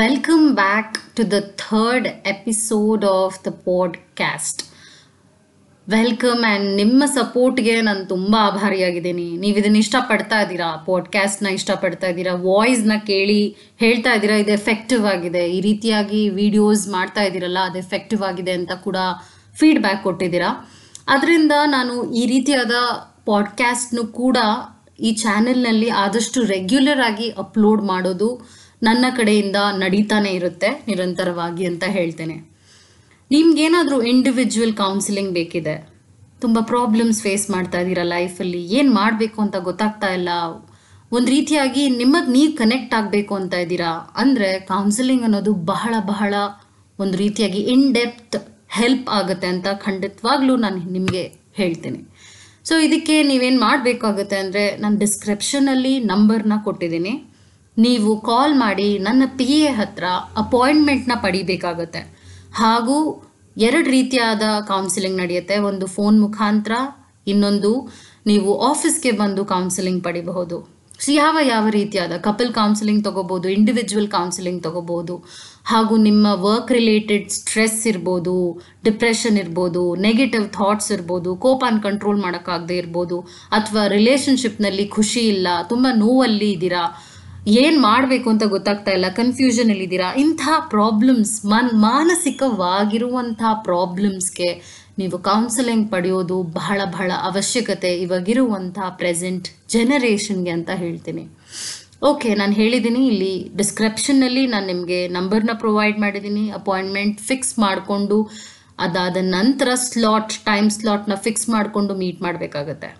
Welcome back to the third episode of the podcast. Welcome and ನಿಮ್ಮ ಸಪೋರ್ಟ್ಗೆ ನಾನು ತುಂಬ ಆಭಾರಿಯಾಗಿದ್ದೀನಿ ನೀವು ಇದನ್ನು ಇಷ್ಟಪಡ್ತಾ ಇದ್ದೀರಾ ಪಾಡ್ಕ್ಯಾಸ್ಟ್ನ ಇಷ್ಟಪಡ್ತಾ ಇದ್ದೀರಾ ವಾಯ್ಸ್ನ ಕೇಳಿ ಹೇಳ್ತಾ ಇದ್ದೀರಾ ಇದು ಎಫೆಕ್ಟಿವ್ ಆಗಿದೆ ಈ ರೀತಿಯಾಗಿ ವಿಡಿಯೋಸ್ ಮಾಡ್ತಾ ಇದ್ದೀರಲ್ಲ ಅದು ಎಫೆಕ್ಟಿವ್ ಆಗಿದೆ ಅಂತ ಕೂಡ ಫೀಡ್ಬ್ಯಾಕ್ ಕೊಟ್ಟಿದ್ದೀರಾ ಅದರಿಂದ ನಾನು ಈ ರೀತಿಯಾದ ಪಾಡ್ಕ್ಯಾಸ್ಟ್ನು ಕೂಡ ಈ ಚಾನೆಲ್ನಲ್ಲಿ ಆದಷ್ಟು ರೆಗ್ಯುಲರ್ ಆಗಿ ಅಪ್ಲೋಡ್ ಮಾಡೋದು ನನ್ನ ಕಡೆಯಿಂದ ನಡೀತಾನೆ ಇರುತ್ತೆ ನಿರಂತರವಾಗಿ ಅಂತ ಹೇಳ್ತೇನೆ ನಿಮ್ಗೇನಾದರೂ ಇಂಡಿವಿಜುವಲ್ ಕೌನ್ಸಿಲಿಂಗ್ ಬೇಕಿದೆ ತುಂಬ ಪ್ರಾಬ್ಲಮ್ಸ್ ಫೇಸ್ ಮಾಡ್ತಾ ಇದ್ದೀರಾ ಲೈಫಲ್ಲಿ ಏನು ಮಾಡಬೇಕು ಅಂತ ಗೊತ್ತಾಗ್ತಾ ಇಲ್ಲ ಒಂದು ರೀತಿಯಾಗಿ ನಿಮಗೆ ನೀವು ಕನೆಕ್ಟ್ ಆಗಬೇಕು ಅಂತ ಇದ್ದೀರಾ ಅಂದರೆ ಕೌನ್ಸಿಲಿಂಗ್ ಅನ್ನೋದು ಬಹಳ ಬಹಳ ಒಂದು ರೀತಿಯಾಗಿ ಇನ್ ಡೆಪ್ತ್ ಹೆಲ್ಪ್ ಆಗುತ್ತೆ ಅಂತ ಖಂಡಿತವಾಗ್ಲೂ ನಾನು ನಿಮಗೆ ಹೇಳ್ತೀನಿ ಸೊ ಇದಕ್ಕೆ ನೀವೇನು ಮಾಡಬೇಕಾಗುತ್ತೆ ಅಂದರೆ ನಾನು ಡಿಸ್ಕ್ರಿಪ್ಷನಲ್ಲಿ ನಂಬರ್ನ ಕೊಟ್ಟಿದ್ದೀನಿ ನೀವು ಕಾಲ್ ಮಾಡಿ ನನ್ನ ಪಿ ಎ ಹತ್ರ ಅಪಾಯಿಂಟ್ಮೆಂಟ್ನ ಪಡಿಬೇಕಾಗತ್ತೆ ಹಾಗೂ ಎರಡು ರೀತಿಯಾದ ಕೌನ್ಸಿಲಿಂಗ್ ನಡೆಯುತ್ತೆ ಒಂದು ಫೋನ್ ಮುಖಾಂತರ ಇನ್ನೊಂದು ನೀವು ಆಫೀಸ್ಗೆ ಬಂದು ಕೌನ್ಸಿಲಿಂಗ್ ಪಡಿಬಹುದು ಸೊ ಯಾವ ಯಾವ ರೀತಿಯಾದ ಕಪಲ್ ಕೌನ್ಸಿಲಿಂಗ್ ತೊಗೋಬೋದು ಇಂಡಿವಿಜುವಲ್ ಕೌನ್ಸಿಲಿಂಗ್ ತೊಗೋಬೋದು ಹಾಗೂ ನಿಮ್ಮ ವರ್ಕ್ ರಿಲೇಟೆಡ್ ಸ್ಟ್ರೆಸ್ ಇರ್ಬೋದು ಡಿಪ್ರೆಷನ್ ಇರ್ಬೋದು ನೆಗೆಟಿವ್ ಥಾಟ್ಸ್ ಇರ್ಬೋದು ಕೋಪನ್ ಕಂಟ್ರೋಲ್ ಮಾಡೋಕ್ಕಾಗದೇ ಇರ್ಬೋದು ಅಥವಾ ರಿಲೇಷನ್ಶಿಪ್ನಲ್ಲಿ ಖುಷಿ ಇಲ್ಲ ತುಂಬ ನೋವಲ್ಲಿ ಇದ್ದೀರಾ ಏನು ಮಾಡಬೇಕು ಅಂತ ಗೊತ್ತಾಗ್ತಾ ಇಲ್ಲ ಇದ್ದೀರಾ ಇಂಥ ಪ್ರಾಬ್ಲಮ್ಸ್ ಮನ್ ಮಾನಸಿಕವಾಗಿರುವಂತಹ ಪ್ರಾಬ್ಲಮ್ಸ್ಗೆ ನೀವು ಕೌನ್ಸಲಿಂಗ್ ಪಡೆಯೋದು ಬಹಳ ಬಹಳ ಅವಶ್ಯಕತೆ ಇವಾಗಿರುವಂಥ ಪ್ರೆಸೆಂಟ್ ಜನರೇಷನ್ಗೆ ಅಂತ ಹೇಳ್ತೀನಿ ಓಕೆ ನಾನು ಹೇಳಿದ್ದೀನಿ ಇಲ್ಲಿ ಡಿಸ್ಕ್ರಿಪ್ಷನ್ನಲ್ಲಿ ನಾನು ನಿಮಗೆ ನಂಬರ್ನ ಪ್ರೊವೈಡ್ ಮಾಡಿದ್ದೀನಿ ಅಪಾಯಿಂಟ್ಮೆಂಟ್ ಫಿಕ್ಸ್ ಮಾಡಿಕೊಂಡು ಅದಾದ ನಂತರ ಸ್ಲಾಟ್ ಟೈಮ್ ಸ್ಲಾಟ್ನ ಫಿಕ್ಸ್ ಮಾಡಿಕೊಂಡು ಮೀಟ್ ಮಾಡಬೇಕಾಗತ್ತೆ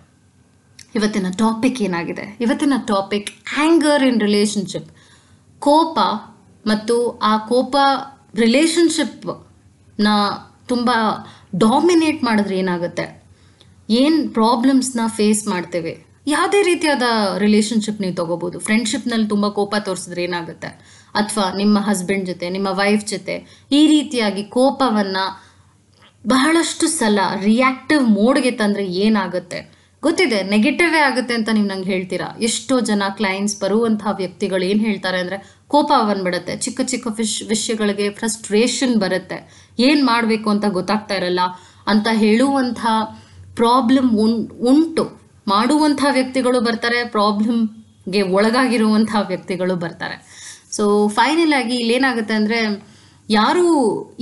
ಇವತ್ತಿನ ಟಾಪಿಕ್ ಏನಾಗಿದೆ ಇವತ್ತಿನ ಟಾಪಿಕ್ ಆ್ಯಂಗರ್ ಇನ್ ರಿಲೇಷನ್ಶಿಪ್ ಕೋಪ ಮತ್ತು ಆ ಕೋಪ ರಿಲೇಷನ್ಶಿಪ್ನ ತುಂಬ ಡಾಮಿನೇಟ್ ಮಾಡಿದ್ರೆ ಏನಾಗುತ್ತೆ ಏನು ಪ್ರಾಬ್ಲಮ್ಸ್ನ ಫೇಸ್ ಮಾಡ್ತೇವೆ ಯಾವುದೇ ರೀತಿಯಾದ ರಿಲೇಷನ್ಶಿಪ್ ನೀವು ತೊಗೋಬೋದು ಫ್ರೆಂಡ್ಶಿಪ್ನಲ್ಲಿ ತುಂಬ ಕೋಪ ತೋರಿಸಿದ್ರೆ ಏನಾಗುತ್ತೆ ಅಥವಾ ನಿಮ್ಮ ಹಸ್ಬೆಂಡ್ ಜೊತೆ ನಿಮ್ಮ ವೈಫ್ ಜೊತೆ ಈ ರೀತಿಯಾಗಿ ಕೋಪವನ್ನು ಬಹಳಷ್ಟು ಸಲ ರಿಯಾಕ್ಟಿವ್ ಮೋಡ್ಗೆ ತಂದರೆ ಏನಾಗುತ್ತೆ ಗೊತ್ತಿದೆ ನೆಗೆಟಿವೇ ಆಗುತ್ತೆ ಅಂತ ನೀವು ನಂಗೆ ಹೇಳ್ತೀರಾ ಎಷ್ಟೋ ಜನ ಕ್ಲೈಂಟ್ಸ್ ಬರುವಂತಹ ವ್ಯಕ್ತಿಗಳು ಏನು ಹೇಳ್ತಾರೆ ಅಂದರೆ ಕೋಪ ಬಂದ್ಬಿಡುತ್ತೆ ಚಿಕ್ಕ ಚಿಕ್ಕ ಫಿಶ್ ವಿಷಯಗಳಿಗೆ ಫ್ರಸ್ಟ್ರೇಷನ್ ಬರುತ್ತೆ ಏನು ಮಾಡಬೇಕು ಅಂತ ಗೊತ್ತಾಗ್ತಾ ಇರಲ್ಲ ಅಂತ ಹೇಳುವಂಥ ಪ್ರಾಬ್ಲಮ್ ಉಂಟು ಮಾಡುವಂಥ ವ್ಯಕ್ತಿಗಳು ಬರ್ತಾರೆ ಪ್ರಾಬ್ಲಮ್ಗೆ ಒಳಗಾಗಿರುವಂಥ ವ್ಯಕ್ತಿಗಳು ಬರ್ತಾರೆ ಸೊ ಫೈನಲ್ ಆಗಿ ಇಲ್ಲೇನಾಗುತ್ತೆ ಅಂದರೆ ಯಾರು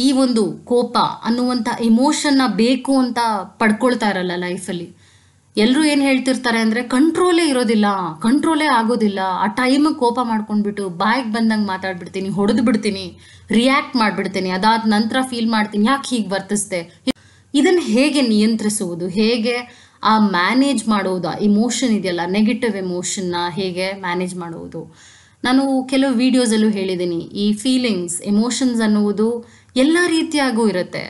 ಈ ಒಂದು ಕೋಪ ಅನ್ನುವಂಥ ಇಮೋಷನ್ನ ಬೇಕು ಅಂತ ಪಡ್ಕೊಳ್ತಾ ಇರಲ್ಲ ಲೈಫಲ್ಲಿ ಎಲ್ಲರೂ ಏನು ಹೇಳ್ತಿರ್ತಾರೆ ಅಂದರೆ ಕಂಟ್ರೋಲೇ ಇರೋದಿಲ್ಲ ಕಂಟ್ರೋಲೇ ಆಗೋದಿಲ್ಲ ಆ ಟೈಮ್ ಕೋಪ ಮಾಡ್ಕೊಂಡ್ಬಿಟ್ಟು ಬಾಯಿಗೆ ಬಂದಂಗೆ ಮಾತಾಡ್ಬಿಡ್ತೀನಿ ಹೊಡೆದು ಬಿಡ್ತೀನಿ ರಿಯಾಕ್ಟ್ ಮಾಡ್ಬಿಡ್ತೀನಿ ಅದಾದ ನಂತರ ಫೀಲ್ ಮಾಡ್ತೀನಿ ಯಾಕೆ ಹೀಗೆ ವರ್ತಿಸ್ದೆ ಇದನ್ನು ಹೇಗೆ ನಿಯಂತ್ರಿಸುವುದು ಹೇಗೆ ಆ ಮ್ಯಾನೇಜ್ ಮಾಡುವುದು ಆ ಇಮೋಷನ್ ಇದೆಯಲ್ಲ ನೆಗೆಟಿವ್ ಎಮೋಷನ್ನ ಹೇಗೆ ಮ್ಯಾನೇಜ್ ಮಾಡುವುದು ನಾನು ಕೆಲವು ವಿಡಿಯೋಸಲ್ಲೂ ಹೇಳಿದ್ದೀನಿ ಈ ಫೀಲಿಂಗ್ಸ್ ಎಮೋಷನ್ಸ್ ಅನ್ನುವುದು ಎಲ್ಲ ರೀತಿಯಾಗೂ ಇರುತ್ತೆ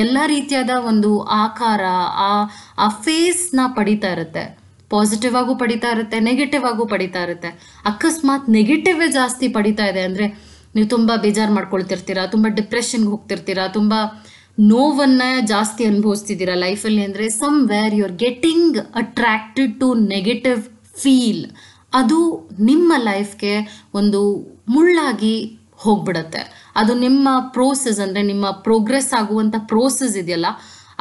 ಎಲ್ಲ ರೀತಿಯಾದ ಒಂದು ಆಕಾರ ಆ ಆ ಫೇಸ್ನ ಪಡಿತಾ ಇರುತ್ತೆ ಪಾಸಿಟಿವ್ ಆಗೂ ಪಡಿತಾ ಇರುತ್ತೆ ನೆಗೆಟಿವ್ ಆಗೂ ಪಡಿತಾ ಇರುತ್ತೆ ಅಕಸ್ಮಾತ್ ನೆಗೆಟಿವೇ ಜಾಸ್ತಿ ಪಡಿತಾ ಇದೆ ಅಂದರೆ ನೀವು ತುಂಬ ಬೇಜಾರು ಮಾಡ್ಕೊಳ್ತಿರ್ತೀರಾ ತುಂಬ ಡಿಪ್ರೆಷನ್ಗೆ ಹೋಗ್ತಿರ್ತೀರಾ ತುಂಬ ನೋವನ್ನು ಜಾಸ್ತಿ ಅನುಭವಿಸ್ತಿದ್ದೀರಾ ಲೈಫಲ್ಲಿ ಅಂದರೆ somewhere you are getting attracted to negative feel ಅದು ನಿಮ್ಮ ಲೈಫ್ಗೆ ಒಂದು ಮುಳ್ಳಾಗಿ ಹೋಗ್ಬಿಡತ್ತೆ ಅದು ನಿಮ್ಮ ಪ್ರೋಸೆಸ್ ಅಂದರೆ ನಿಮ್ಮ ಪ್ರೋಗ್ರೆಸ್ ಆಗುವಂಥ ಪ್ರೋಸೆಸ್ ಇದೆಯಲ್ಲ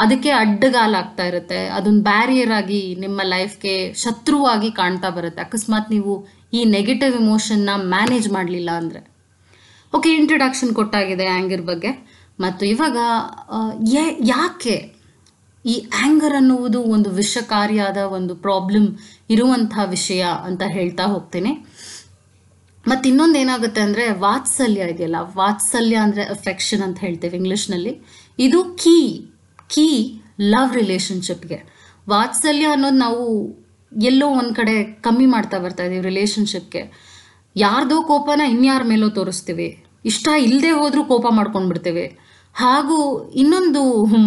ಅದಕ್ಕೆ ಅಡ್ಡಗಾಲಾಗ್ತಾ ಇರುತ್ತೆ ಅದೊಂದು ಬ್ಯಾರಿಯರ್ ಆಗಿ ನಿಮ್ಮ ಲೈಫ್ಗೆ ಶತ್ರುವಾಗಿ ಕಾಣ್ತಾ ಬರುತ್ತೆ ಅಕಸ್ಮಾತ್ ನೀವು ಈ ನೆಗೆಟಿವ್ ಇಮೋಷನ್ನ ಮ್ಯಾನೇಜ್ ಮಾಡಲಿಲ್ಲ ಅಂದರೆ ಓಕೆ ಇಂಟ್ರಡಕ್ಷನ್ ಕೊಟ್ಟಾಗಿದೆ ಆ್ಯಂಗರ್ ಬಗ್ಗೆ ಮತ್ತು ಇವಾಗ ಯಾಕೆ ಈ ಆ್ಯಂಗರ್ ಅನ್ನುವುದು ಒಂದು ವಿಷಕಾರಿಯಾದ ಒಂದು ಪ್ರಾಬ್ಲಮ್ ಇರುವಂಥ ವಿಷಯ ಅಂತ ಹೇಳ್ತಾ ಹೋಗ್ತೀನಿ ಮತ್ತು ಇನ್ನೊಂದು ಏನಾಗುತ್ತೆ ಅಂದರೆ ವಾತ್ಸಲ್ಯ ಇದೆಯಲ್ಲ ವಾತ್ಸಲ್ಯ ಅಂದರೆ ಅಫೆಕ್ಷನ್ ಅಂತ ಹೇಳ್ತೇವೆ ಇಂಗ್ಲೀಷ್ನಲ್ಲಿ ಇದು ಕೀ ಕೀ ಲವ್ ರಿಲೇಶನ್ಶಿಪ್ಗೆ ವಾತ್ಸಲ್ಯ ಅನ್ನೋದು ನಾವು ಎಲ್ಲೋ ಒಂದು ಕಡೆ ಕಮ್ಮಿ ಮಾಡ್ತಾ ಬರ್ತಾ ಇದೀವಿ ರಿಲೇಶನ್ಶಿಪ್ಗೆ ಯಾರ್ದೋ ಕೋಪನ ಇನ್ಯಾರ ಮೇಲೋ ತೋರಿಸ್ತೀವಿ ಇಷ್ಟ ಇಲ್ಲದೆ ಹೋದರೂ ಕೋಪ ಮಾಡ್ಕೊಂಡ್ಬಿಡ್ತೇವೆ ಹಾಗೂ ಇನ್ನೊಂದು